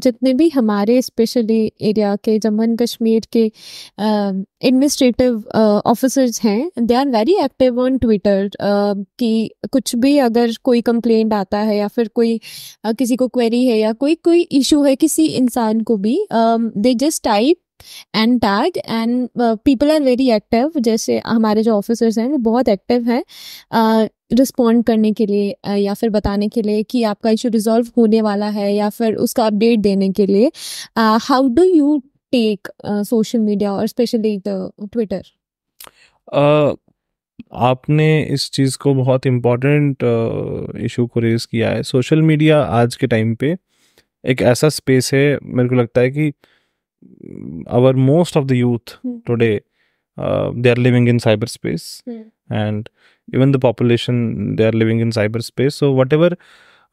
जितने भी हमारे स्पेशली एरिया के जम्मू एंड कश्मीर के administrative um, officers uh, हैं they are very active on Twitter कि कुछ भी अगर कोई कंप्लेंट आता है या फिर कोई uh, किसी को क्वेरी है या कोई कोई इशू है किसी इंसान को भी they just type and tag and people are very active जैसे हमारे जो ऑफिसर्स हैं वो बहुत एक्टिव हैं uh, रिस्पॉन्ड करने के लिए या फिर बताने के लिए कि आपका इशू रिजॉल्व होने वाला है या फिर उसका अपडेट देने के लिए how do you take social media और स्पेशली द ट्विटर आपने इस चीज़ को बहुत इम्पॉर्टेंट इशू को रेज़ किया है सोशल मीडिया आज के टाइम पे एक ऐसा स्पेस है मेरे को लगता है कि our most of the youth today Uh, they are living in cyberspace hmm. and even the population they are living in cyberspace so whatever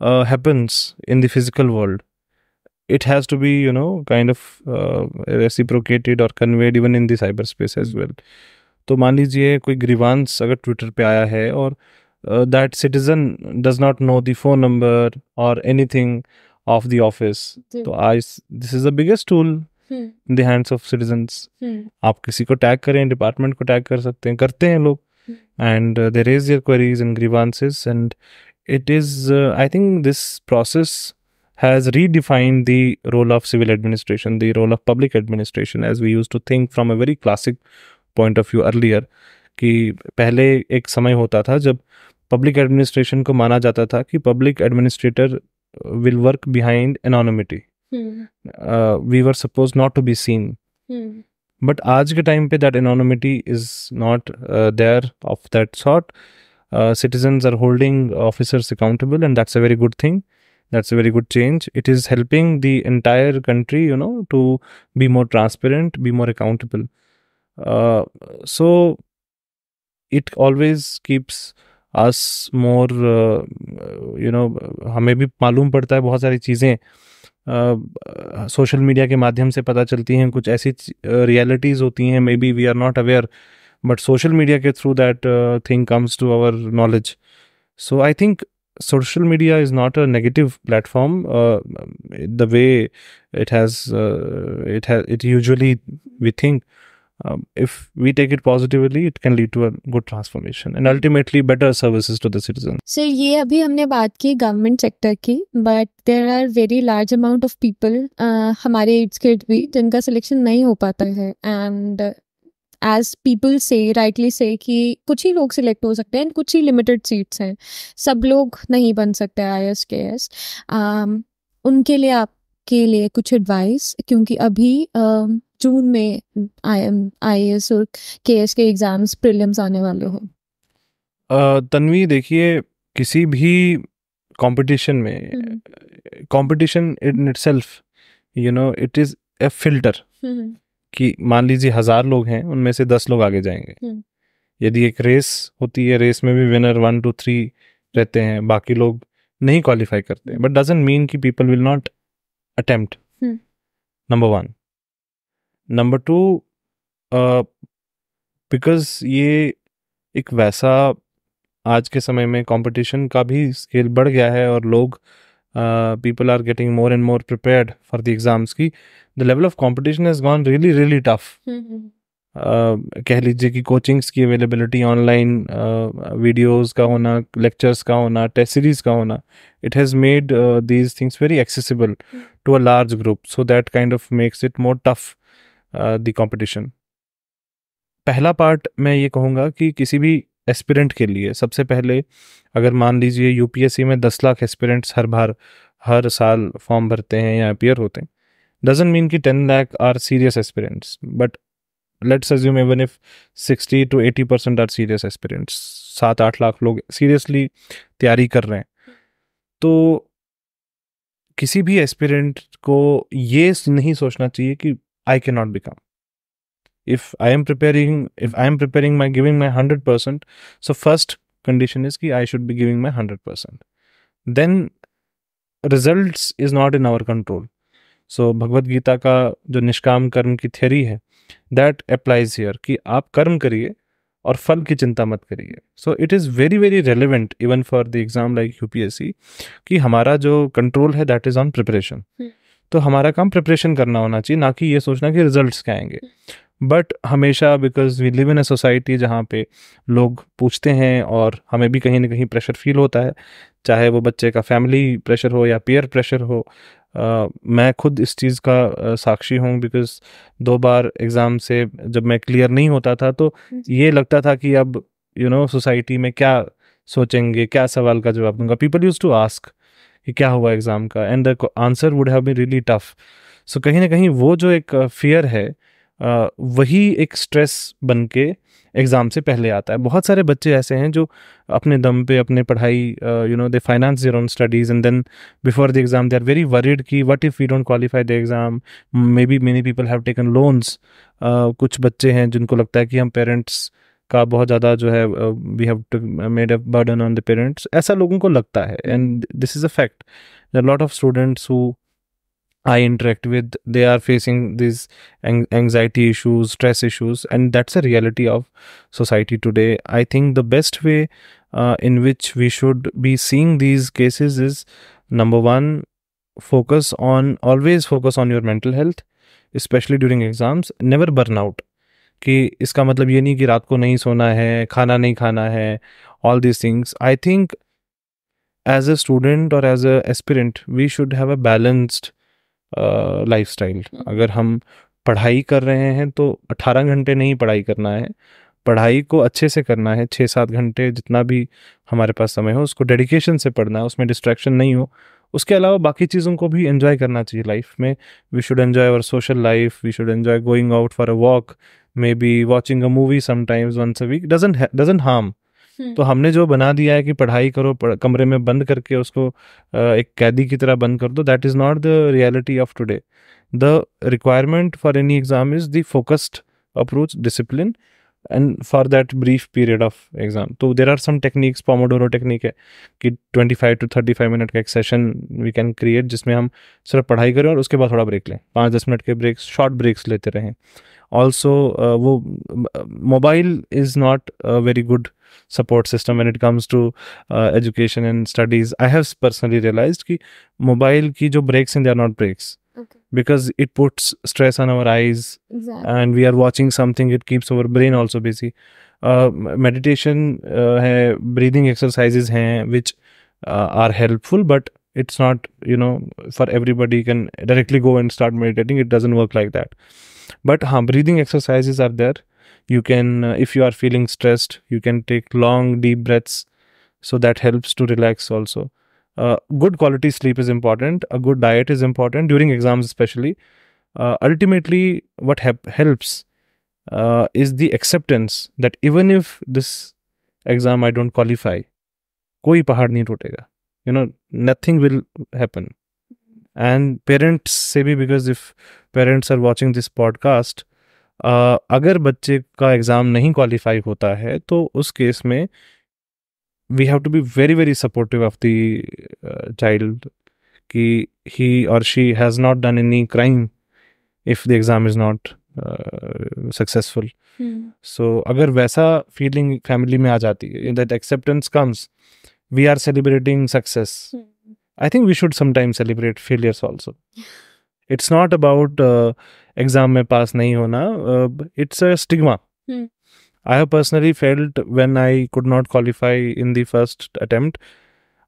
uh, happens in the physical world it has to be you know kind of uh, reciprocated or conveyed even in the cyberspace as well तो मान लीजिए कोई grievance अगर Twitter पे आया है और that citizen does not know the phone number और एनीथिंग ऑफ द ऑफिस तो आज this is the biggest tool in hands of citizen आप किसी को टैग करें डिपार्टमेंट को टैग कर सकते हैं करते हैं लोग and there is your queries and grievances and it is I think this process has redefined the role of civil administration the role of public administration as we use to think from a very classic point of view earlier कि पहले एक समय होता था जब public administration को माना जाता था कि public administrator will work behind anonymity we were suppose not to be seen but आज के टाइम पे that anonymity is not there of that sort citizen are holding officers accountable and that's a very good thing that's a very good change it is helping the entire country you know to be more transparent be more accountable so it always keeps us more you know हमें भी मालूम पड़ता है बहुत सारी चीज़ें uh, social media के माध्यम से पता चलती हैं कुछ ऐसी रियलिटीज़ होती हैं may B we are not aware but social media के through that thing comes to our knowledge so I think social media is not a negative platform the way it has it uh, it has we think um, if we take it positively it can lead to a good transformation and ultimately better services to the citizen so ये अभी हमने बात की government sector की but there are very large amount of uh, हमारे इर्द गिर्द भी जिनका सिलेक्शन नहीं हो पाता है uh, as people say rightly say कि कुछ ही लोग सिलेक्ट हो सकते हैं कुछ ही लिमिटेड सीट्स हैं सब लोग नहीं बन सकते आई एस के एस उनके लिए आप के लिए कुछ एडवाइस क्योंकि अभी जून में आई एम आई एस और के एस के एग्ज़ाम्स प्रिलिम्स आने वाले हो तन्वी देखिए किसी भी कंपटीशन में competition in itself you know it is a filter कि मान लीजिए हज़ार लोग हैं उनमें से दस लोग आगे जाएंगे हम्म। यदि एक रेस होती है रेस में भी विनर वन टू थ्री रहते हैं बाकी लोग नहीं क्वालिफाई करते बट डजेंट मीन कि people will not attempt number one number two because ये एक वैसा आज के समय में कंपटीशन का भी स्केल बढ़ गया है और लोग people are getting more and more prepared for the exams की the level of competition has gone really really tough कह लीजिए कि कोचिंग्स की अवेलेबिलिटी ऑनलाइन वीडियोस का होना लेक्चर्स का होना टेस्ट सीरीज का होना it has made these things very accessible to a large group so that kind of makes it more tough the competition पहला पार्ट मैं ये कहूँगा कि किसी भी एस्पिरेंट के लिए सबसे पहले अगर मान लीजिए यूपीएससी में दस लाख एस्पिरेंट्स हर बार हर साल फॉर्म भरते हैं या अपियर होते हैं डजेंट मीन कि ten lakh are serious aspirants but let's assume even if sixty to eighty percent are serious aspirants सात आठ लाख लोग सीरियसली तैयारी कर रहे हैं तो किसी भी एस्पिरेंट को ये नहीं सोचना चाहिए कि आई के not become if I am preparing if I am preparing my giving my hundred percent so first condition is कि I should be giving my hundred percent then result is not in our control so Bhagavadgita Gita का जो निष्काम कर्म की theory है that applies here कि आप कर्म करिए और फल की चिंता मत करिए so it is very very relevant even for the exam like you कि हमारा जो कंट्रोल है दैट इज़ ऑन प्रिपरेशन तो हमारा काम प्रिपरेशन करना होना चाहिए ना कि ये सोचना कि रिजल्ट्स क्या आएंगे हम्म। बट हमेशा because we live in a society जहाँ पे लोग पूछते हैं और हमें भी कहीं ना कहीं प्रेशर फील होता है चाहे वो बच्चे का फैमिली प्रेशर हो या पीयर प्रेशर हो Uh, मैं खुद इस चीज़ का uh, साक्षी हूँ बिकॉज दो बार एग्ज़ाम से जब मैं क्लियर नहीं होता था तो ये लगता था कि अब यू नो सोसाइटी में क्या सोचेंगे क्या सवाल का जवाब दूंगा पीपल यूज़ टू आस्क कि क्या हुआ एग्ज़ाम का and the answer would have been really tough so कहीं ना कहीं वो जो एक फियर है वही एक स्ट्रेस बन के एग्ज़ाम से पहले आता है बहुत सारे बच्चे ऐसे हैं जो अपने दम पे अपने पढ़ाई you know they finance their own studies and then before the exam they are very worried कि what if we don't qualify the exam may be many people have taken loans कुछ बच्चे हैं जिनको लगता है कि हम पेरेंट्स का बहुत ज़्यादा जो है we have made a burden on the parents ऐसा लोगों को लगता है and this is a fact lot of students who I interact with, they are facing these anxiety issues, stress issues, and that's a reality of society today. I think the best way uh, in which we should be seeing these cases is number one, focus on always focus on your mental health, especially during exams. Never burn out. कि इसका मतलब ये नहीं कि रात को नहीं सोना है खाना नहीं खाना है all these things I think as a student और as a aspirant we should have a balanced life style hmm. अगर हम पढ़ाई कर रहे हैं तो 18 घंटे नहीं पढ़ाई करना है पढ़ाई को अच्छे से करना है छः सात घंटे जितना भी हमारे पास समय हो उसको डेडिकेशन से पढ़ना है उसमें डिस्ट्रैक्शन नहीं हो उसके अलावा बाकी चीज़ों को भी इन्जॉय करना चाहिए लाइफ में we should enjoy our social life we should enjoy going out for a walk may be watching a movie sometimes once a week doesn't doesn't harm hmm. तो हमने जो बना दिया है कि पढ़ाई करो पढ़, कमरे में बंद करके उसको एक कैदी की तरह बंद कर दो that is not the reality of today the requirement for any exam is the focused approach discipline and for that brief period of exam तो there are some techniques Pomodoro technique है कि twenty five to thirty five minute का एक session we can create जिसमें हम सिर्फ पढ़ाई करें और उसके बाद थोड़ा ब्रेक लें पाँच दस मिनट के ब्रेक्स शॉर्ट ब्रेक्स लेते रहें also uh, wo, uh, mobile is not a very good support system when it comes to uh, education and studies i have personally realized ki mobile ki jo breaks and they are not breaks okay. because it puts stress on our eyes exactly. and we are watching something it keeps our brain also busy uh, meditation uh, hai, breathing exercises which uh, are helpful but it's not you know for everybody can directly go and start meditating it doesn't work like that but huh, breathing exercises are there you can uh, if you are feeling stressed you can take long deep breaths so that helps to relax also uh, good quality sleep is important a good diet is important during exams especially uh, ultimately what helps uh, is the acceptance that even if this exam i don't qualify koi pahad nahi you know nothing will happen and parents से भी because if parents are watching this podcast अगर बच्चे का exam नहीं qualify होता है तो उस केस में we have to be very very supportive of the child कि ही और she has not done any crime if the exam is not successful so अगर वैसा फीलिंग फैमिली में आ जाती है that acceptance comes we are celebrating success I think we should sometimes celebrate failures also. It's not about uh, exam mein pass nahi hona. Uh, it's a stigma. Hmm. I have personally felt when I could not qualify in the first attempt,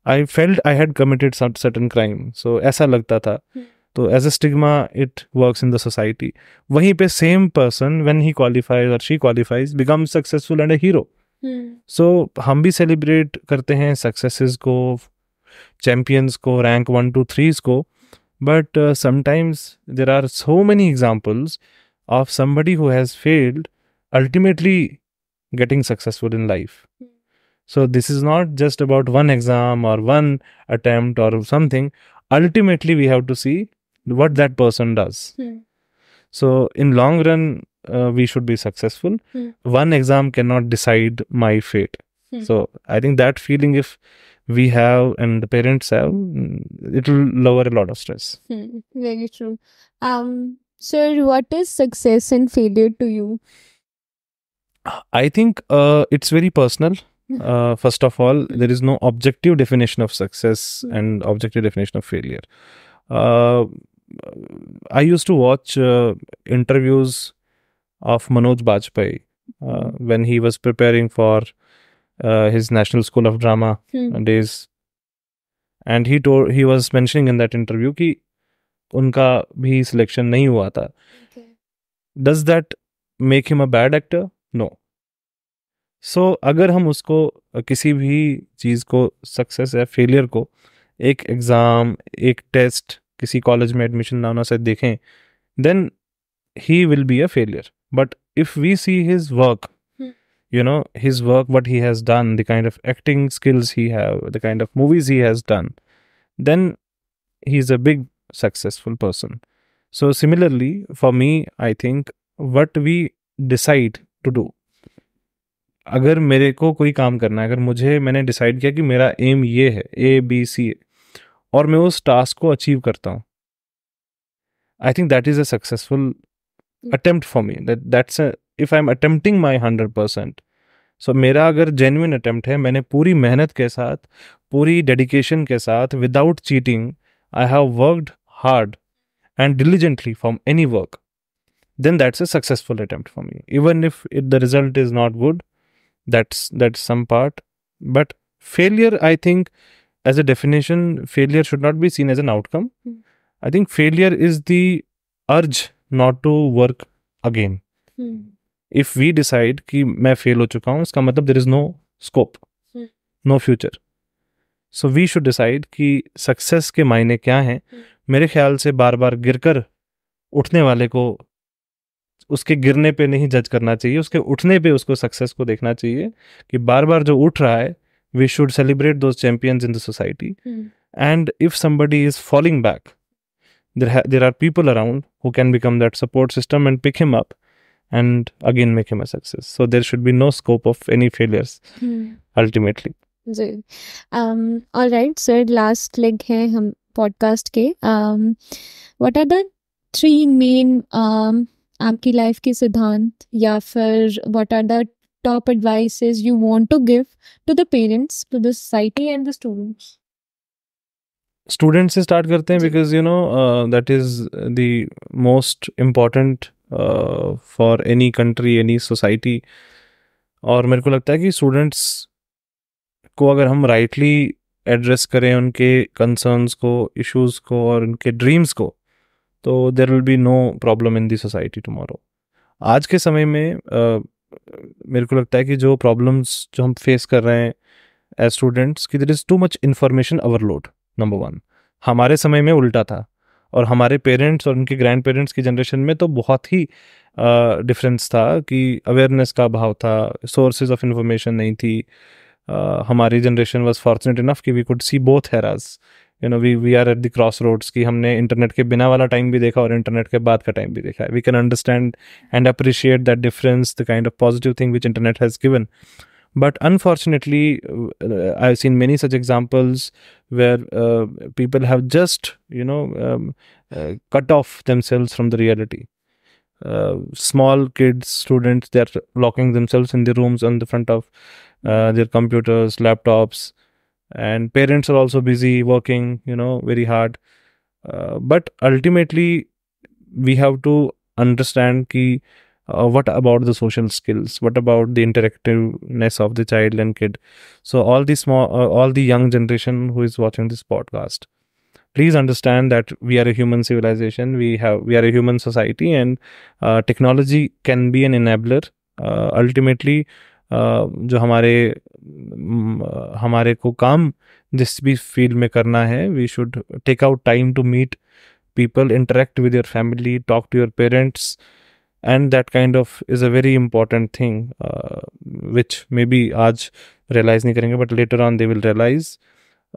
I felt I had committed some certain crime. So ऐसा लगता था. Hmm. तो as a stigma it works in the society वहीं पे same person when he qualifies और she qualifies become successful and a hero so हम भी celebrate करते हैं सक्सेसेस को champions score, rank 1 2 3s score, but uh, sometimes there are so many examples of somebody who has failed ultimately getting successful in life so this is not just about one exam or one attempt or something ultimately we have to see what that person does hmm. so in long run uh, we should be successful hmm. one exam cannot decide my fate hmm. so i think that feeling if we have and the parents have, it will lower a lot of stress. Hmm, very true. Um, sir, what is success and failure to you? I think uh, it's very personal. Hmm. Uh, first of all, hmm. there is no objective definition of success hmm. and objective definition of failure. Uh, I used to watch uh, interviews of Manoj Bajpayee uh, when he was preparing for Uh, his National School of Drama hmm. days. And he told he was mentioning in that interview कि उनका भी selection नहीं हुआ था does that make him a bad actor no so अगर हम उसको किसी भी चीज़ को सक्सेस या फेलियर को एक एग्ज़ाम एक टेस्ट किसी कॉलेज में एडमिशन ना होना से देखें then he will be a failure but if we see his work you know his work what he has done the kind of acting skills he have the kind of movies he has done then he's a big successful person so similarly for me i think what we decide to do अगर मेरे को कोई काम करना है अगर मुझे मैंने डिसाइड किया कि मेरा एम ये है ए बी सी और मैं उस टास्क को अचीव करता हूँ I think that is a successful attempt for me that that's a if I am attempting my hundred percent so मेरा अगर जेन्यन अटेम्प्ट है मैंने पूरी मेहनत के साथ पूरी डेडिकेशन के साथ without cheating I have worked hard and diligently from any work then that's a successful attempt for me even if the result is not good that's that's some part but failure i think as a definition failure should not be seen as an outcome hmm. i think failure is the urge not to work again hmm. If we decide कि मैं fail हो चुका हूँ इसका मतलब there is no scope no future so we should decide कि success के मायने क्या हैं hmm. मेरे ख्याल से बार बार गिर कर उठने वाले को उसके गिरने पे नहीं जज करना चाहिए उसके उठने पे उसको सक्सेस को देखना चाहिए कि बार बार जो उठ रहा है we should celebrate those champions in the society and if somebody is falling back there are people around who can become that support system and pick him up and again make him a success. So there should be no scope of any failures hmm. ultimately. Um, all right, so last leg here. hum podcast ke. Um, what are the three main um aapki life ki siddhant ya what are the top advices you want to give to the parents, to the society and the students? Students, से start करते हैं because you know that is the for any country any society और मेरे को लगता है कि students को अगर हम राइटली एड्रेस करें उनके कंसर्न्स को इश्यूज को और उनके ड्रीम्स को तो there will be no problem in the society tomorrow आज के समय में आ, मेरे को लगता है कि जो प्रॉब्लम्स जो हम फेस कर रहे हैं एज स्टूडेंट्स कि there is too much information overload number one हमारे समय में उल्टा था और हमारे पेरेंट्स और उनके ग्रैंड पेरेंट्स की जनरेशन में तो बहुत ही डिफरेंस था कि अवेयरनेस का अभाव था सोर्सेज ऑफ इंफॉर्मेशन नहीं थी हमारी जनरेशन वॉज फॉर्चुनेट इनफ कि we could see both eras you know we we are at the cross roads की हमने इंटरनेट के बिना वाला टाइम भी देखा और इंटरनेट के बाद का टाइम भी देखा we can understand and appreciate that difference the kind of positive thing which internet has given but unfortunately uh, i've seen many such examples where uh, people have just you know um, uh, cut off themselves from the reality uh, small kids students they're locking themselves in the rooms on the front of uh, their computers laptops and parents are also busy working you know very hard uh, but ultimately we have to understand that uh, what about the social skills what about the interactiveness of the child and kid so all the small uh, all the young generation who is watching this podcast please understand that we are a human civilization we have we are a human society and uh, technology can be an enabler uh, ultimately uh, जो हमारे uh, हमारे को काम जिस भी field में करना है we should take out time to meet people interact with your family talk to your parents and that kind of is a very important thing uh, which maybe aaj realize nahi karenge but later on they will realize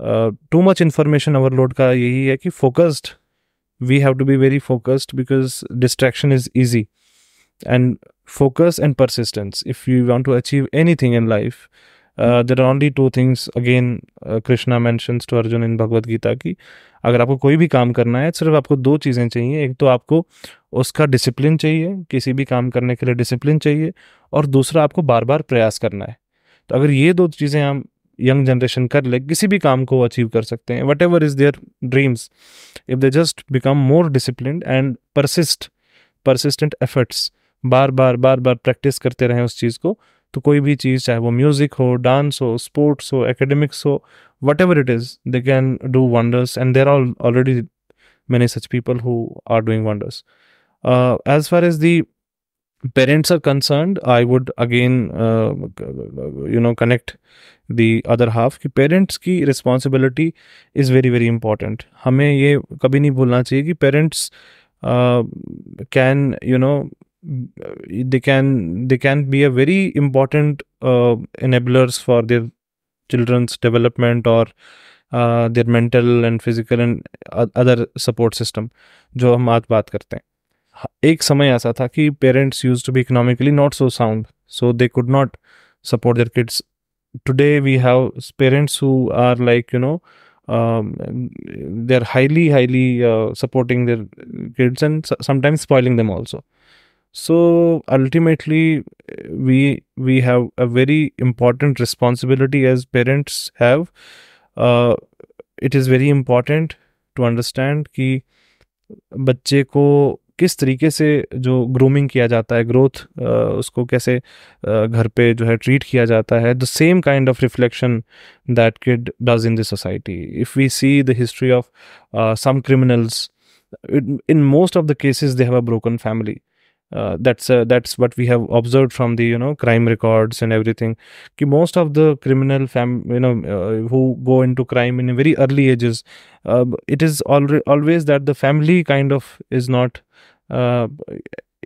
uh, too much information overload ka yahi hai ki focused we have to be very focused because distraction is easy and focus and persistence if you want to achieve anything in life uh, there are only two things again uh, krishna mentions to arjun in bhagavad gita ki अगर आपको कोई भी काम करना है सिर्फ आपको दो चीज़ें चाहिए एक तो आपको उसका डिसिप्लिन चाहिए किसी भी काम करने के लिए डिसिप्लिन चाहिए और दूसरा आपको बार बार प्रयास करना है तो अगर ये दो चीज़ें हम यंग जनरेशन कर ले किसी भी काम को अचीव कर सकते हैं whatever is their dreams if they just become more discipline and persist persistent efforts बार बार बार बार प्रैक्टिस करते रहें उस चीज़ को तो कोई भी चीज़ चाहे वो म्यूजिक हो डांस हो स्पोर्ट्स हो एकेडमिक्स हो whatever it is they can do wonders and there are already many such people who are doing wonders as far as the parents are concern I would again you know connect the other half कि parents की responsibility is very very important हमें ये कभी नहीं भूलना चाहिए कि parents can you know they can they can be a very important uh, enablers for their children's development or uh, their mental and physical and other support system जो हम आज बात करते हैं एक समय ऐसा था कि parents use to be economically not so sound so they could not support their kids today we have parents who are like you know um, they're highly highly uh, supporting their kids and sometimes spoiling them also so ultimately we we have a very important responsibility as parents have uh, it is very important to understand कि बच्चे को किस तरीके से जो grooming किया जाता है ग्रोथ उसको कैसे घर पे जो है ट्रीट किया जाता है the same kind of reflection that kid does in the society if we see the history of some criminals in most of the cases they have a broken family uh, that's uh, that's what we have observed from the you know crime records and everything most of the criminal fam you know uh, who go into crime in very early ages um, it is al- always that the family kind of is not uh,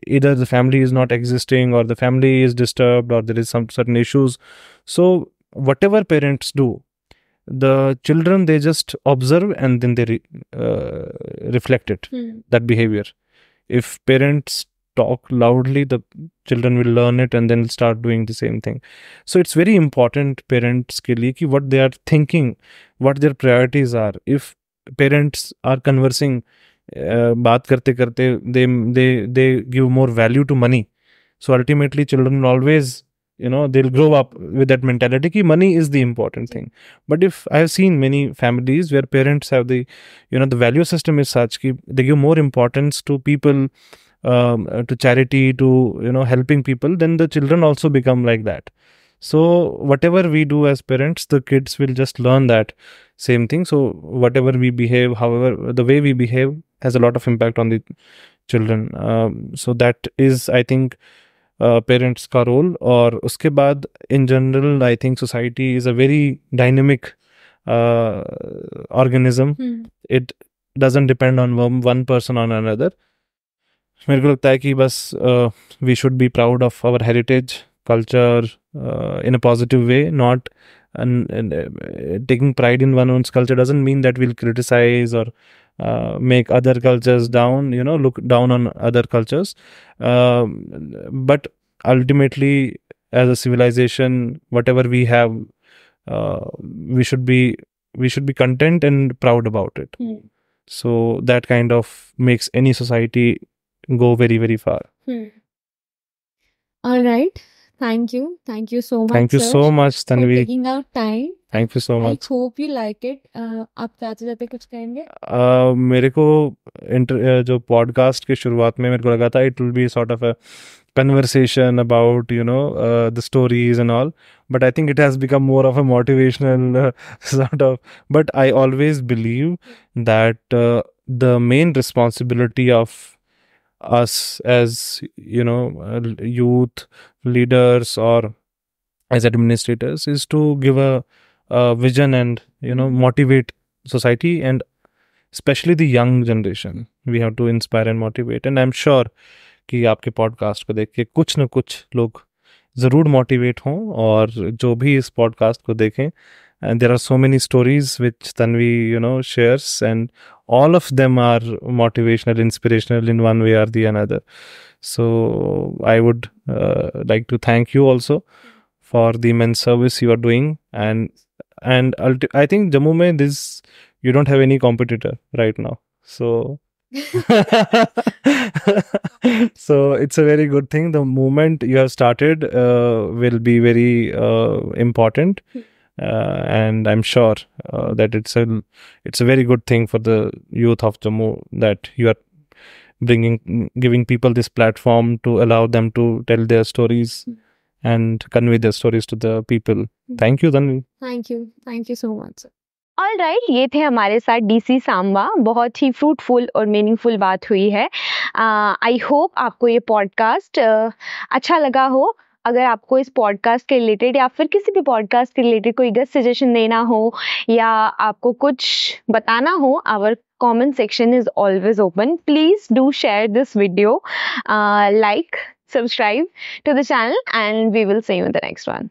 either the family is not existing or the family is disturbed or there is some certain issues so whatever parents do the children they just observe and then they re- uh, reflect it mm. that behavior if parents talk loudly the children will learn it and then start doing the same thing so it's very important parents ke liye ki what they are thinking what their priorities are if parents are conversing uh, baat karte karte they they they give more value to money so ultimately children will always you know they'll grow up with that mentality ki money is the important thing but if i have seen many families where parents have the you know the value system is such ki they give more importance to people um, to charity to you know helping people then the children also become like that so whatever we do as parents the kids will just learn that same thing so whatever we behave however the way we behave has a lot of impact on the children um, so that is i think parents का role और उसके बाद in general I think society is a very dynamic organism it doesn't depend one one person on another. मेरे को लगता है कि बस we should be proud of our heritage culture in a positive uh, taking pride in one's culture doesn't mean that we'll criticize or uh, make other cultures down you know look down on other cultures uh, but ultimately as a civilization whatever we have we should be we should be content and proud about it hmm. so that kind of makes any society go very very far hmm. all right thank you thank you so much thank you sir, so much tanvi for taking out time Thank you so much. I hope you like it. Uh, जाते जाते कुछ कहेंगे uh, मेरे को inter uh, जो podcast की शुरुआत में मेरे को it will be sort of a conversation about you know uh, the stories and all but i think it has become more of a motivational uh, sort of but i always believe hmm. that uh, the main responsibility of us as you know uh, youth leaders or as administrators is to give a, a vision and you know motivate society and specially the young generation we have to inspire and motivate and I am sure कि आपके podcast को देख के कुछ ना कुछ लोग ज़रूर मोटिवेट हों और जो भी इस पॉडकास्ट को देखें there are so many stories which Tanvi you know shares and all of them are motivational inspirational in one way or the another so i would uh, like to thank you also for the immense service you are doing and and ulti- i think jammu mein this you don't have any competitor right now so so it's a very good thing the moment you have started uh, will be very uh, important hmm uh, and I'm sure uh, that it's a it's a very good thing for the youth of Jammu that you are bringing giving people this platform to allow them to tell their stories hmm. and convey their stories to the people. Hmm. Thank you, Tanvi. Thank you, thank you so much. All right right, ये थे हमारे साथ DC Samba बहुत ही fruitful और meaningful बात हुई है आई uh, hope आपको ये पॉडकास्ट uh, अच्छा लगा हो अगर आपको इस पॉडकास्ट के रिलेटेड या फिर किसी भी पॉडकास्ट के रिलेटेड कोई गेस्ट सजेशन देना हो या आपको कुछ बताना हो our comment section is always open please do share this video like subscribe to the channel and we will see you the next one